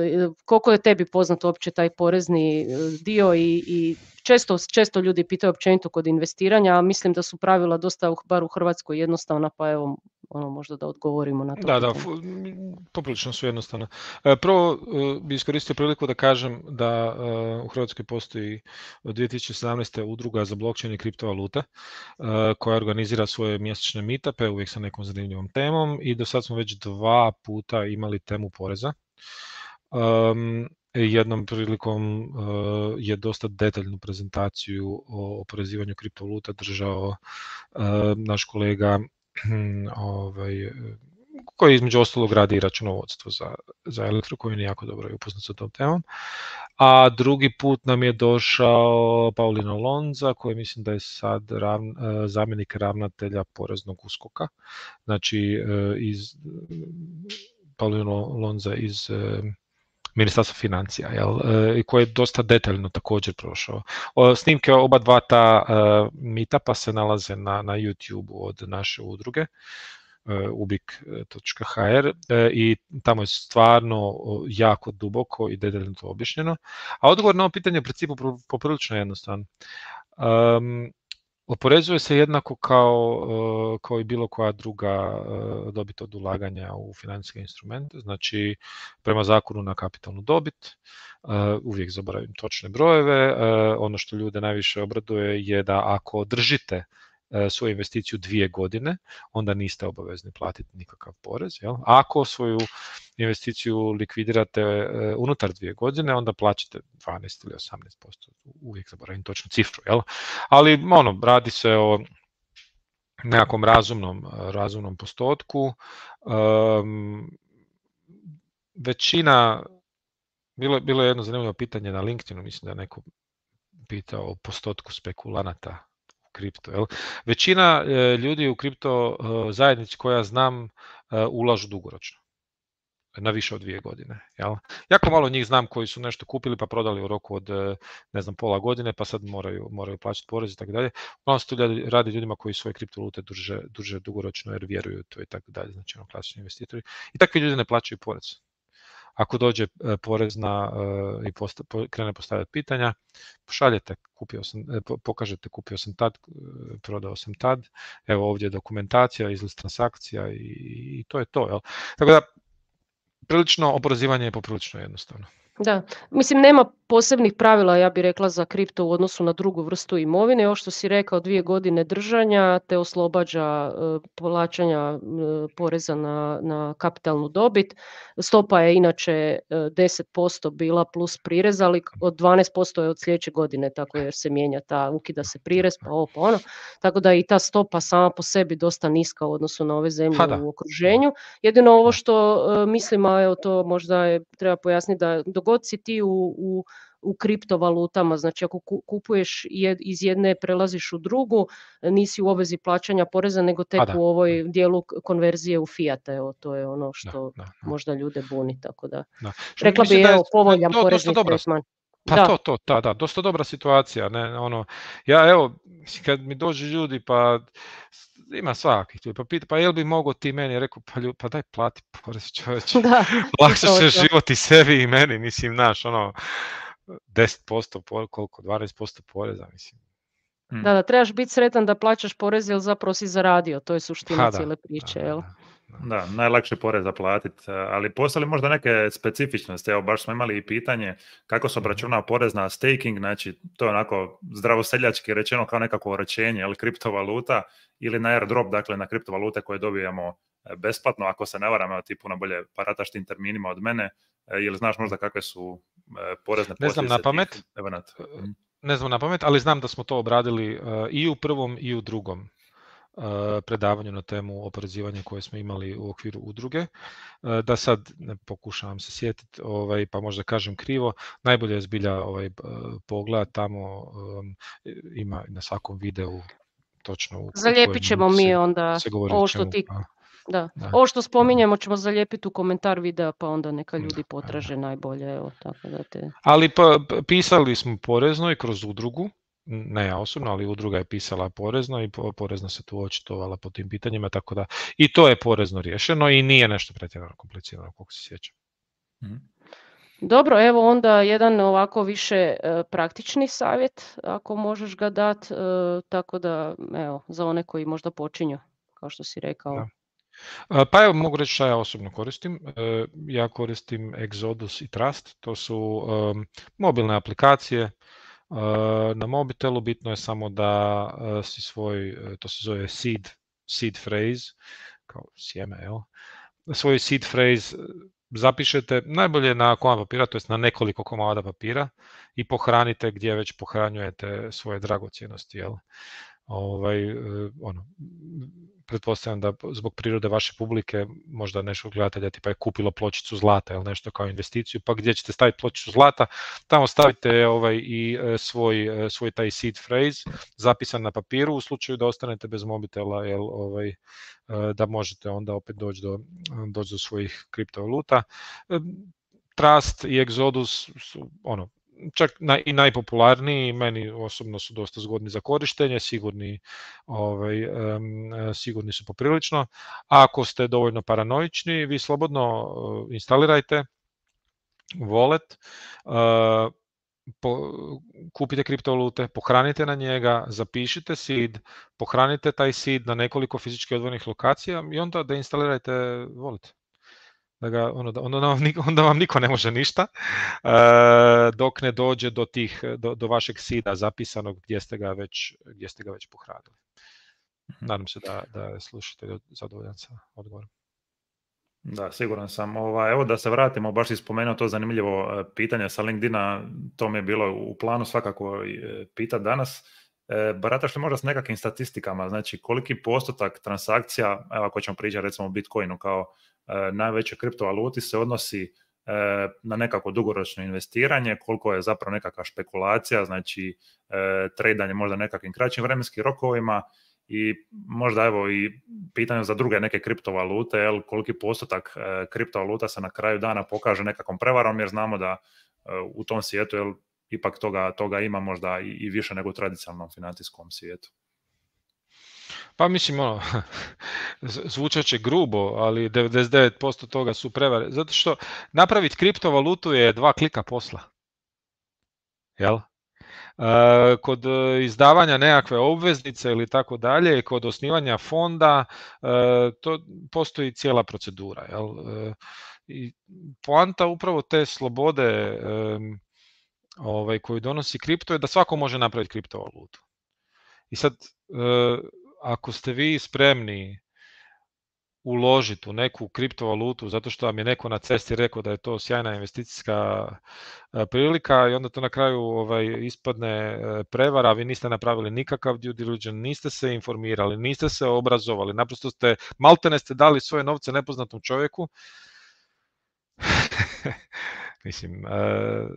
koliko je tebi poznat uopće taj porezni e, dio i, i često, često ljudi pitaju općenito kod investiranja, a mislim da su pravila dosta, bar u Hrvatskoj, jednostavna, pa evo, ono možda da odgovorimo na to. Da, da, poprilično su jednostavno. E, prvo e, bih iskoristio priliku da kažem da e, u Hrvatskoj postoji od 2017. udruga za blockchain i kriptovalute koja organizira svoje mjesečne meetupe uvijek sa nekom zanimljivom temom i do sad smo već dva puta imali temu poreza. jednom prilikom je dosta detaljnu prezentaciju o oporezivanju kriptovaluta držao naš kolega ovaj, e, koji između ostalog radi i računovodstvo za, za elektro, koji je jako dobro i upoznat sa tom temom. A drugi put nam je došao Paulino Lonza, koji mislim da je sad e, zamjenik ravnatelja poreznog uskoka. Znači, e, iz, Paulino Lonza iz Ministarstva financija jel, e, i koji je dosta detaljno također prošao. Snimke oba dva ta e, mita pa se nalaze na, na YouTube od naše udruge e, ubik.hr i tamo je stvarno jako duboko i detaljno to objašnjeno. A odgovor na ovo pitanje u principu poprilično jednostavan oporezuje se jednako kao, e, kao i bilo koja druga e, dobit od ulaganja u financijske instrumente, znači prema zakonu na kapitalnu dobit, e, uvijek zaboravim točne brojeve, ono što ljude najviše obraduje je da ako držite E, svoju investiciju dvije godine, onda niste obavezni platiti nikakav porez. Jel? Ako svoju investiciju likvidirate e, unutar dvije godine, onda plaćate 12 ili 18%, uvijek zaboravim točnu cifru. Jel? Ali ono, radi se o nekakvom razumnom, razumnom postotku. većina, bilo, bilo je jedno zanimljivo pitanje na LinkedInu, mislim da je neko pitao o postotku spekulanata kripto. Jel? Većina e, ljudi u kripto e, zajednici koja znam e, ulažu dugoročno na više od dvije godine. Jel? Jako malo njih znam koji su nešto kupili pa prodali u roku od ne znam, pola godine pa sad moraju, moraju plaćati porez i tako dalje. Uglavnom se tu radi ljudima koji svoje kriptovalute duže duže dugoročno jer vjeruju to i tako dalje, znači ono, klasični investitori. I takvi ljudi ne plaćaju porez. Ako dođe e, porezna e, i krene postavljati pitanja, pošaljete, kupio sam, e, pokažete kupio sam tad, prodao sam tad, evo ovdje je dokumentacija, izlist transakcija i, to je to. Tako da, prilično oporezivanje je poprilično jednostavno. Da, mislim nema posebnih pravila, ja bih rekla, za kripto u odnosu na drugu vrstu imovine. Ovo što si rekao, dvije godine držanja te oslobađa e, plaćanja e, poreza na, kapitalnu dobit. Stopa je inače 10% e, bila plus prirez, ali od 12% je od sljedeće godine, tako jer se mijenja ta, ukida se prirez, pa ovo, pa ono. Tako da i ta stopa sama po sebi dosta niska u odnosu na ove zemlje u okruženju. Jedino ovo što mislim, a evo to možda je, treba pojasniti da dok god si ti u, u, u kriptovalutama, znači ako kupuješ iz jedne prelaziš u drugu, nisi u obvezi plaćanja poreza nego tek u ovoj dijelu konverzije u fiat evo to je ono što možda ljude buni, tako da. Rekla bi evo povoljan to, porezni tretman. Pa to, to, ta, da, dosta dobra situacija, ne, ono, ja evo, kad mi dođu ljudi pa ima svakih tu. Pa pita, pa jel bi mogo ti meni? rekao, pa, ljub, pa daj plati porez čovječe. Da, Lakše se život i sebi i meni, mislim, naš, ono, 10%, posto koliko, 12% poreza, mislim. Mm. Da, da, trebaš biti sretan da plaćaš porez jer zapravo si zaradio, to je suština cijele priče, jel? Da. Da, najlakše porez zaplatiti, e, ali postoje možda neke specifičnosti, evo baš smo imali i pitanje kako se mhm. obračunava porez na staking, znači to je onako zdravoseljački rečeno kao nekako rečenje, ali kriptovaluta ili na airdrop, dakle na kriptovalute koje dobijamo e, besplatno, ako se ne varam, ti puno bolje parataštim terminima od mene, ili e, znaš možda kakve su porezne posljedice? Ne znam na pamet, mhm. ne znam na pamet, ali znam da smo to obradili i u prvom i u drugom predavanju na temu oporezivanja koje smo imali u okviru udruge. Da sad ne pokušavam se sjetiti, ovaj, pa možda kažem krivo, najbolje je zbilja ovaj, pogled, tamo um, ima na svakom videu točno Zalijepit ćemo mi onda ovo što ti... Da. što spominjemo ćemo zalijepiti u komentar videa pa onda neka ljudi potraže najbolje. Evo, da te... Ali pa, pisali smo porezno i kroz udrugu, ne ja osobno, ali udruga je pisala porezno i porezno se tu očitovala po tim pitanjima, tako da i to je porezno riješeno i nije nešto pretjerano komplicirano, koliko se sjećam. Mhm. Dobro, evo onda jedan ovako više e, praktični savjet, ako možeš ga dat, e, tako da evo, za one koji možda počinju, kao što si rekao. E, pa evo mogu reći šta ja osobno koristim. Ja koristim Exodus i Trust, to su mobilne aplikacije Eh, na mobitelu bitno je samo da eh, si svoj, eh, to se zove seed, seed phrase, kao sjeme, Svoj seed phrase zapišete najbolje na komad papira, to jest na nekoliko komada papira i pohranite gdje već pohranjujete svoje dragocjenosti, jel? Ovaj, ono, pretpostavljam da zbog prirode vaše publike možda nešto gledatelja tipa je kupilo pločicu zlata ili nešto kao investiciju, pa gdje ćete staviti pločicu zlata, tamo stavite ovaj i e, svoj, e, svoj taj seed phrase zapisan na papiru u slučaju da ostanete bez mobitela, jel, ovaj, e, da možete onda opet doći do, doći do svojih kriptovaluta. Trust i Exodus su ono, čak i najpopularniji, meni osobno su dosta zgodni za korištenje, sigurni, ovaj, e, sigurni su poprilično. ako ste dovoljno paranoični, vi slobodno e, instalirajte wallet, e, kupite kriptovalute, pohranite na njega, zapišite seed, pohranite taj seed na nekoliko fizički odvojenih lokacija i onda deinstalirajte wallet da ga, ono, onda, ono, vam, onda vam niko ne može ništa, e, dok ne dođe do, tih, do, do vašeg sida zapisanog gdje ste ga već, gdje ste ga već mhm. Nadam se da, da slušate zadovoljan sa odgovorom. Da, siguran sam. Ova, evo da se vratimo, baš si spomenuo to zanimljivo e, pitanje sa LinkedIna, to mi je bilo u planu svakako e, pita danas. E, barataš li možda s nekakvim statistikama, znači koliki postotak transakcija, evo ako ćemo pričati recimo o Bitcoinu kao e, najvećoj kriptovaluti se odnosi e, na nekako dugoročno investiranje, koliko je zapravo nekakva špekulacija, znači tradanje možda nekakvim kraćim vremenskim rokovima i možda evo i pitanje za druge neke kriptovalute, jel, koliki postotak kriptovaluta se na kraju dana pokaže nekakvom prevarom, jer znamo da u tom svijetu jel, ipak toga, toga ima možda i, više nego u tradicionalnom financijskom svijetu. Pa mislim, ono, zvučat će grubo, ali 99% toga su prevare. Zato što napraviti kriptovalutu je dva klika posla. Jel? E, kod izdavanja nekakve obveznice ili tako dalje, kod osnivanja fonda, e, to postoji cijela procedura. Jel? E, I poanta upravo te slobode ovaj, koji donosi kripto je da svako može napraviti kriptovalutu. I sad, e, ako ste vi spremni uložiti u neku kriptovalutu zato što vam je neko na cesti rekao da je to sjajna investicijska e, prilika i onda to na kraju ovaj, ispadne e, prevara, vi niste napravili nikakav due diligence, niste se informirali, niste se obrazovali, naprosto ste, maltene ste dali svoje novce nepoznatom čovjeku, Mislim, e,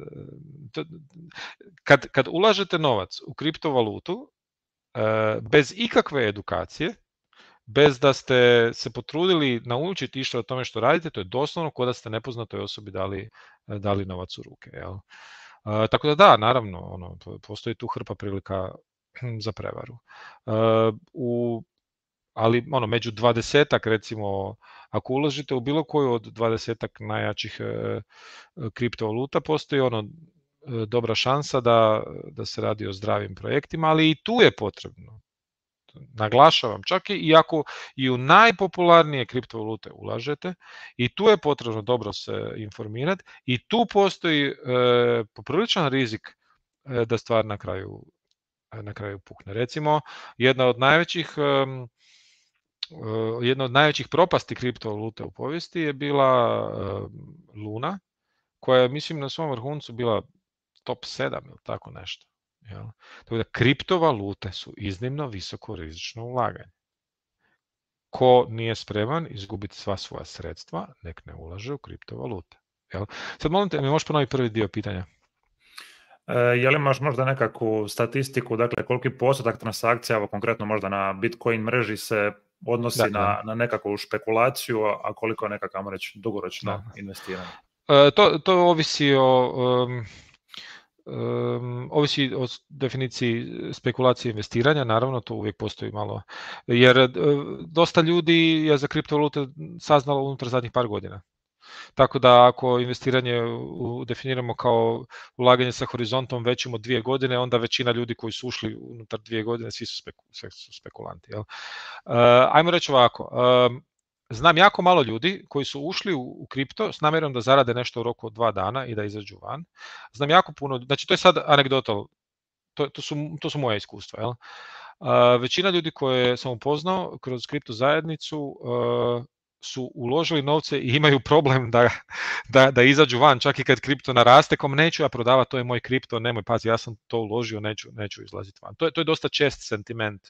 kad, kad ulažete novac u kriptovalutu, e, bez ikakve edukacije, bez da ste se potrudili naučiti išta o tome što radite, to je doslovno kod da ste nepoznatoj osobi dali, e, dali novac u ruke. Jel? tako da da, naravno, ono, postoji tu hrpa prilika hm, za prevaru. u ali ono, među dvadesetak recimo, ako uložite u bilo koju od dvadesetak najjačih e, e, kriptovaluta, postoji ono e, dobra šansa da, da se radi o zdravim projektima, ali i tu je potrebno. Naglašavam, čak i ako i u najpopularnije kriptovalute ulažete, i tu je potrebno dobro se informirati, i tu postoji e, popriličan rizik da stvar na kraju na kraju pukne. Recimo, jedna od najvećih Eh, jedna od najvećih propasti kriptovalute u povijesti je bila eh, Luna, koja je, mislim, na svom vrhuncu bila top 7 ili tako nešto. Tako da kriptovalute su iznimno visoko rizično ulaganje. Ko nije spreman izgubiti sva svoja sredstva, nek ne ulaže u kriptovalute. Sad molim te, mi možeš ponoviti prvi dio pitanja? Eh, je li imaš možda nekakvu statistiku, dakle koliki postotak transakcija, evo konkretno možda na Bitcoin mreži se odnosi na, na nekakvu špekulaciju, a koliko je nekako, reći, dugoročno investiranje? E, to, to ovisi o... Um... ovisi o definiciji spekulacije investiranja, naravno to uvijek postoji malo, jer e, dosta ljudi je za kriptovalute saznalo unutar zadnjih par godina. Tako da ako investiranje definiramo kao ulaganje sa horizontom većim od dvije godine, onda većina ljudi koji su ušli unutar dvije godine, svi su, su spekulanti. Jel? E, ajmo reći ovako, znam jako malo ljudi koji su ušli u, kripto s namjerom da zarade nešto u roku od dva dana i da izađu van. Znam jako puno, znači to je sad anegdotal, to, to, su, to su moja iskustva. Jel? E, većina ljudi koje sam upoznao kroz kripto zajednicu e, su uložili novce i imaju problem da, da, da izađu van, čak i kad kripto naraste, kom neću ja prodavati, to je moj kripto, nemoj, pazi, ja sam to uložio, neću, neću izlaziti van. To je, to je dosta čest sentiment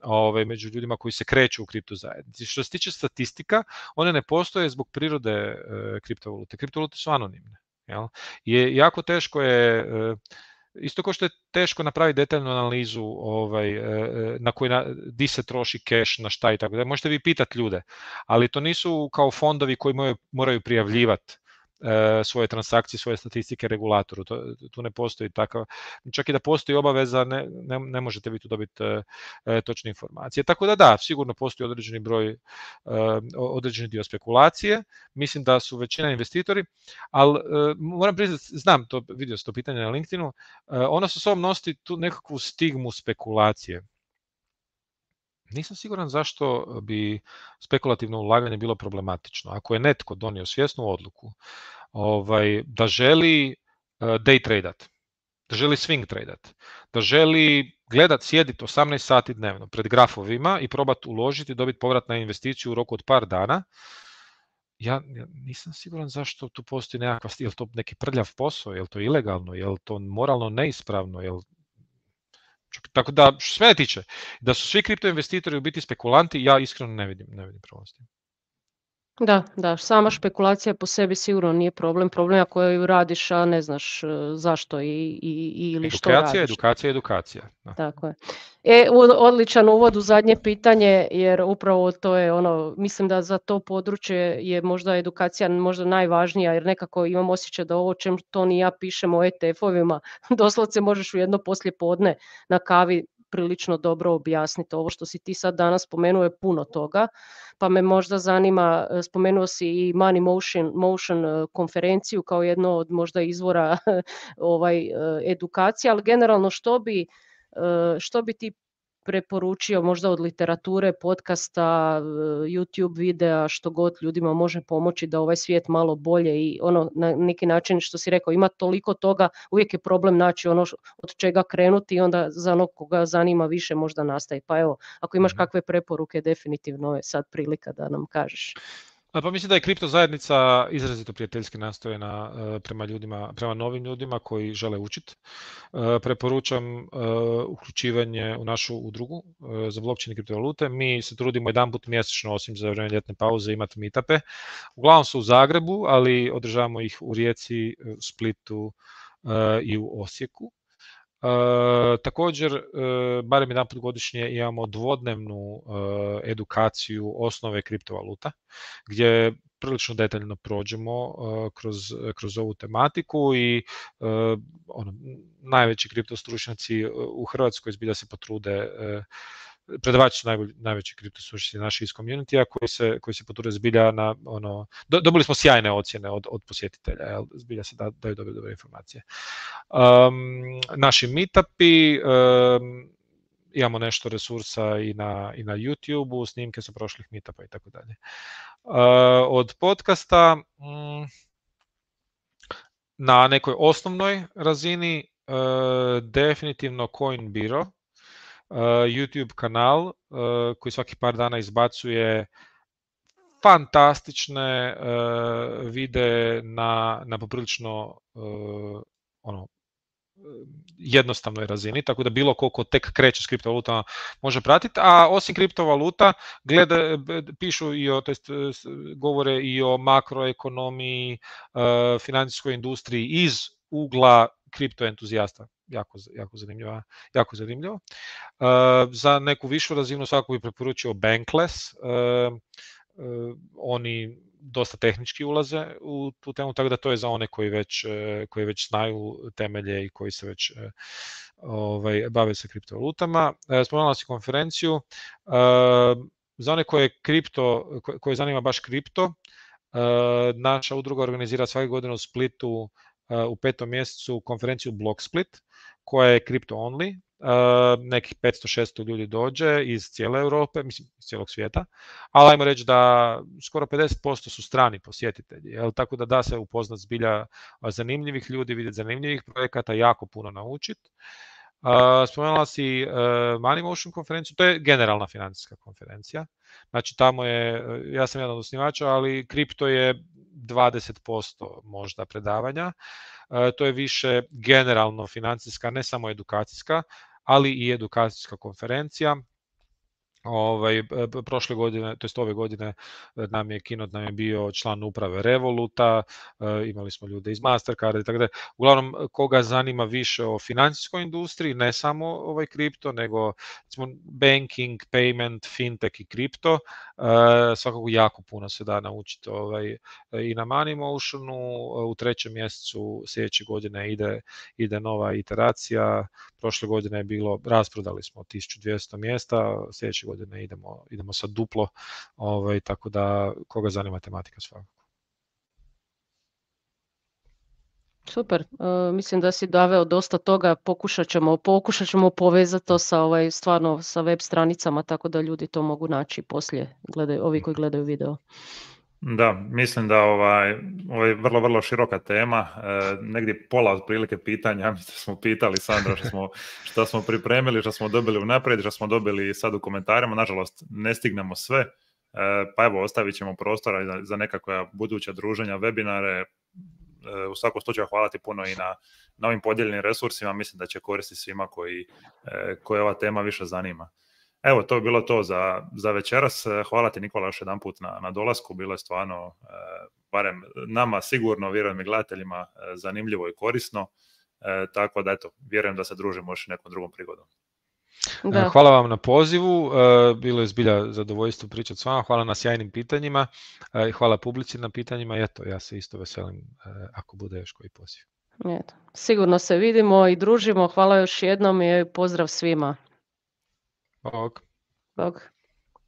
ove, ovaj, među ljudima koji se kreću u kripto zajednici. Što se tiče statistika, one ne postoje zbog prirode e, kriptovalute. Kriptovalute su anonimne. Jel? Je, jako teško je... E, Isto kao što je teško napraviti detaljnu analizu ovaj, e, e, na koji, di se troši cash, na šta i tako da. Možete vi pitati ljude, ali to nisu kao fondovi koji moraju, moraju prijavljivati E, svoje transakcije, svoje statistike regulatoru. To, tu ne postoji takav, čak i da postoji obaveza, ne, ne, ne možete vi tu dobiti e, e, točne informacije. Tako da da, sigurno postoji određeni broj, određeni dio spekulacije, mislim da su većina investitori, ali moram priznati, znam to, vidio sam to pitanje na LinkedInu, ona su ovom nositi tu nekakvu stigmu spekulacije. Nisam siguran zašto bi spekulativno ulaganje bilo problematično. Ako je netko donio svjesnu odluku ovaj, da želi e, day tradat, da želi swing tradat, da želi gledat, sjediti 18 sati dnevno pred grafovima i probat uložiti i dobiti povrat na investiciju u roku od par dana, ja, nisam siguran zašto tu postoji nekakva, je to neki prljav posao, je li to ilegalno, je li to moralno neispravno, jel tako da, što se tiče, da su svi kripto investitori u biti spekulanti, ja iskreno ne vidim, ne vidim problem da, da, sama špekulacija po sebi sigurno nije problem, problem je ako ju radiš, a ne znaš e, zašto i, i, ili što edukacija, radiš. Edukacija, edukacija, edukacija. Tako je. E, odličan uvod u zadnje pitanje, jer upravo to je ono, mislim da za to područje je možda edukacija možda najvažnija, jer nekako imam osjećaj da ovo čem to ni ja pišem o ETF-ovima, doslovce možeš u jedno poslije podne na kavi prilično dobro objasniti. Ovo što si ti sad danas spomenuo je puno toga, pa me možda zanima, e, spomenuo si i Money Motion, Motion e, konferenciju kao jedno od možda izvora ovaj, e, edukacije, ali generalno što bi, što bi ti preporučio možda od literature, podcasta, eh, YouTube videa, što god ljudima može pomoći da ovaj svijet malo bolje i ono na neki način što si rekao, ima toliko toga, uvijek je problem naći ono od čega krenuti i onda za onog koga zanima više možda nastaje. Pa evo, ako imaš mhm. kakve preporuke, definitivno je sad prilika da nam kažeš. Pa mislim da je kripto zajednica izrazito prijateljski nastojena e, prema ljudima, prema novim ljudima koji žele učiti. E, preporučam e, uključivanje u našu udrugu za blockchain i kriptovalute. Mi se trudimo jedanput mjesečno, osim za vrijeme ljetne pauze, imati meetupe. Uglavnom su u Zagrebu, ali održavamo ih u Rijeci, Splitu i u Osijeku također, barem jedan put godišnje imamo dvodnevnu edukaciju osnove kriptovaluta, gdje prilično detaljno prođemo kroz, kroz ovu tematiku i ono, najveći kriptostručnjaci u Hrvatskoj zbilja se potrude predavač najbolj, najveći kriptostručnjaci naši iz community koji se, koji se poture zbilja na, ono, dobili smo sjajne ocjene od, od posjetitelja, jel, zbilja se da, daju dobre, dobre informacije. Um, naši meetupi, um, imamo nešto resursa i na, i na youtube snimke su prošlih meetupa i tako dalje. Od podcasta, mm, na nekoj osnovnoj razini, e, definitivno Coin Biro, Eh, YouTube kanal eh, koji svaki par dana izbacuje fantastične eh, vide na, na poprilično ono, jednostavnoj razini, tako da bilo koliko tek kreće s kriptovalutama može pratiti, a osim kriptovaluta gleda, pišu i o, to jest, govore i o makroekonomiji, financijskoj industriji iz ugla kriptoentuzijasta, Jako, jako, zanimljivo. Jako zanimljivo. E, za neku višu razinu svako bi preporučio Bankless. E, e, oni dosta tehnički ulaze u tu temu, tako da to je za one koji već, koji već znaju temelje i koji se već ovaj, bave sa kriptovalutama. Spomenula si konferenciju. Za one koje, kripto, koje zanima baš kripto, naša udruga organizira svake godine u Splitu u petom mjesecu konferenciju Blocksplit, koja je crypto only, nekih 500-600 ljudi dođe iz cijele Europe, mislim iz cijelog svijeta, ali ajmo reći da skoro 50% su strani posjetitelji, jel? tako da da se upoznat zbilja zanimljivih ljudi, vidjeti zanimljivih projekata, jako puno naučit. spomenula si e, Money Motion konferenciju, to je generalna financijska konferencija. Znači tamo je, e, ja sam jedan od osnivača, ali kripto je 20% možda predavanja. E, to je više generalno financijska, ne samo edukacijska, ali i edukacijska konferencija ovaj, e, prošle godine, to jest ove godine e, nam je Kinot nam je bio član uprave Revoluta, e, imali smo ljude iz Mastercarda i tako da. Uglavnom, koga zanima više o financijskoj industriji, ne samo ovaj kripto, nego recimo, banking, payment, fintech i kripto, svakako jako puno se da naučiti ovaj, i na Money Motionu, u trećem mjesecu sljedeće godine ide, ide nova iteracija, prošle godine je bilo, rasprodali smo 1200 mjesta, sljedeće godine idemo, idemo sa duplo, ovaj, tako da koga zanima tematika svakako. Super, e, mislim da si daveo dosta toga, pokušat ćemo, pokušat povezati to sa, ovaj, stvarno, sa web stranicama tako da ljudi to mogu naći poslije, gledaju, ovi koji gledaju video. Da, mislim da ovaj, ovo je vrlo, vrlo široka tema. E, negdje pola otprilike pitanja što smo pitali Sandra, što smo, što smo pripremili, što smo dobili unaprijed, što smo dobili sad u komentarima. Nažalost, ne stignemo sve, e, pa evo, ostavit ćemo prostora za, za nekakva buduća druženja, webinare. E, u svakom slučaju hvala ti puno i na, na ovim podijeljenim resursima. Mislim da će koristiti svima koji, koje ova tema više zanima. Evo, to je bilo to za, za večeras. E, hvala ti Nikola još jedan put na, na dolasku. Bilo je stvarno, e, barem nama sigurno, vjerujem i gledateljima, e, zanimljivo i korisno. tako da, eto, vjerujem da se družimo još nekom drugom prigodom. Da. Hvala vam na pozivu, bilo je zbilja zadovoljstvo pričati s vama, hvala na sjajnim pitanjima i hvala publici na pitanjima eto, ja se isto veselim ako bude još koji poziv. Eto, sigurno se vidimo i družimo, hvala još jednom i pozdrav svima. Ook. Ook.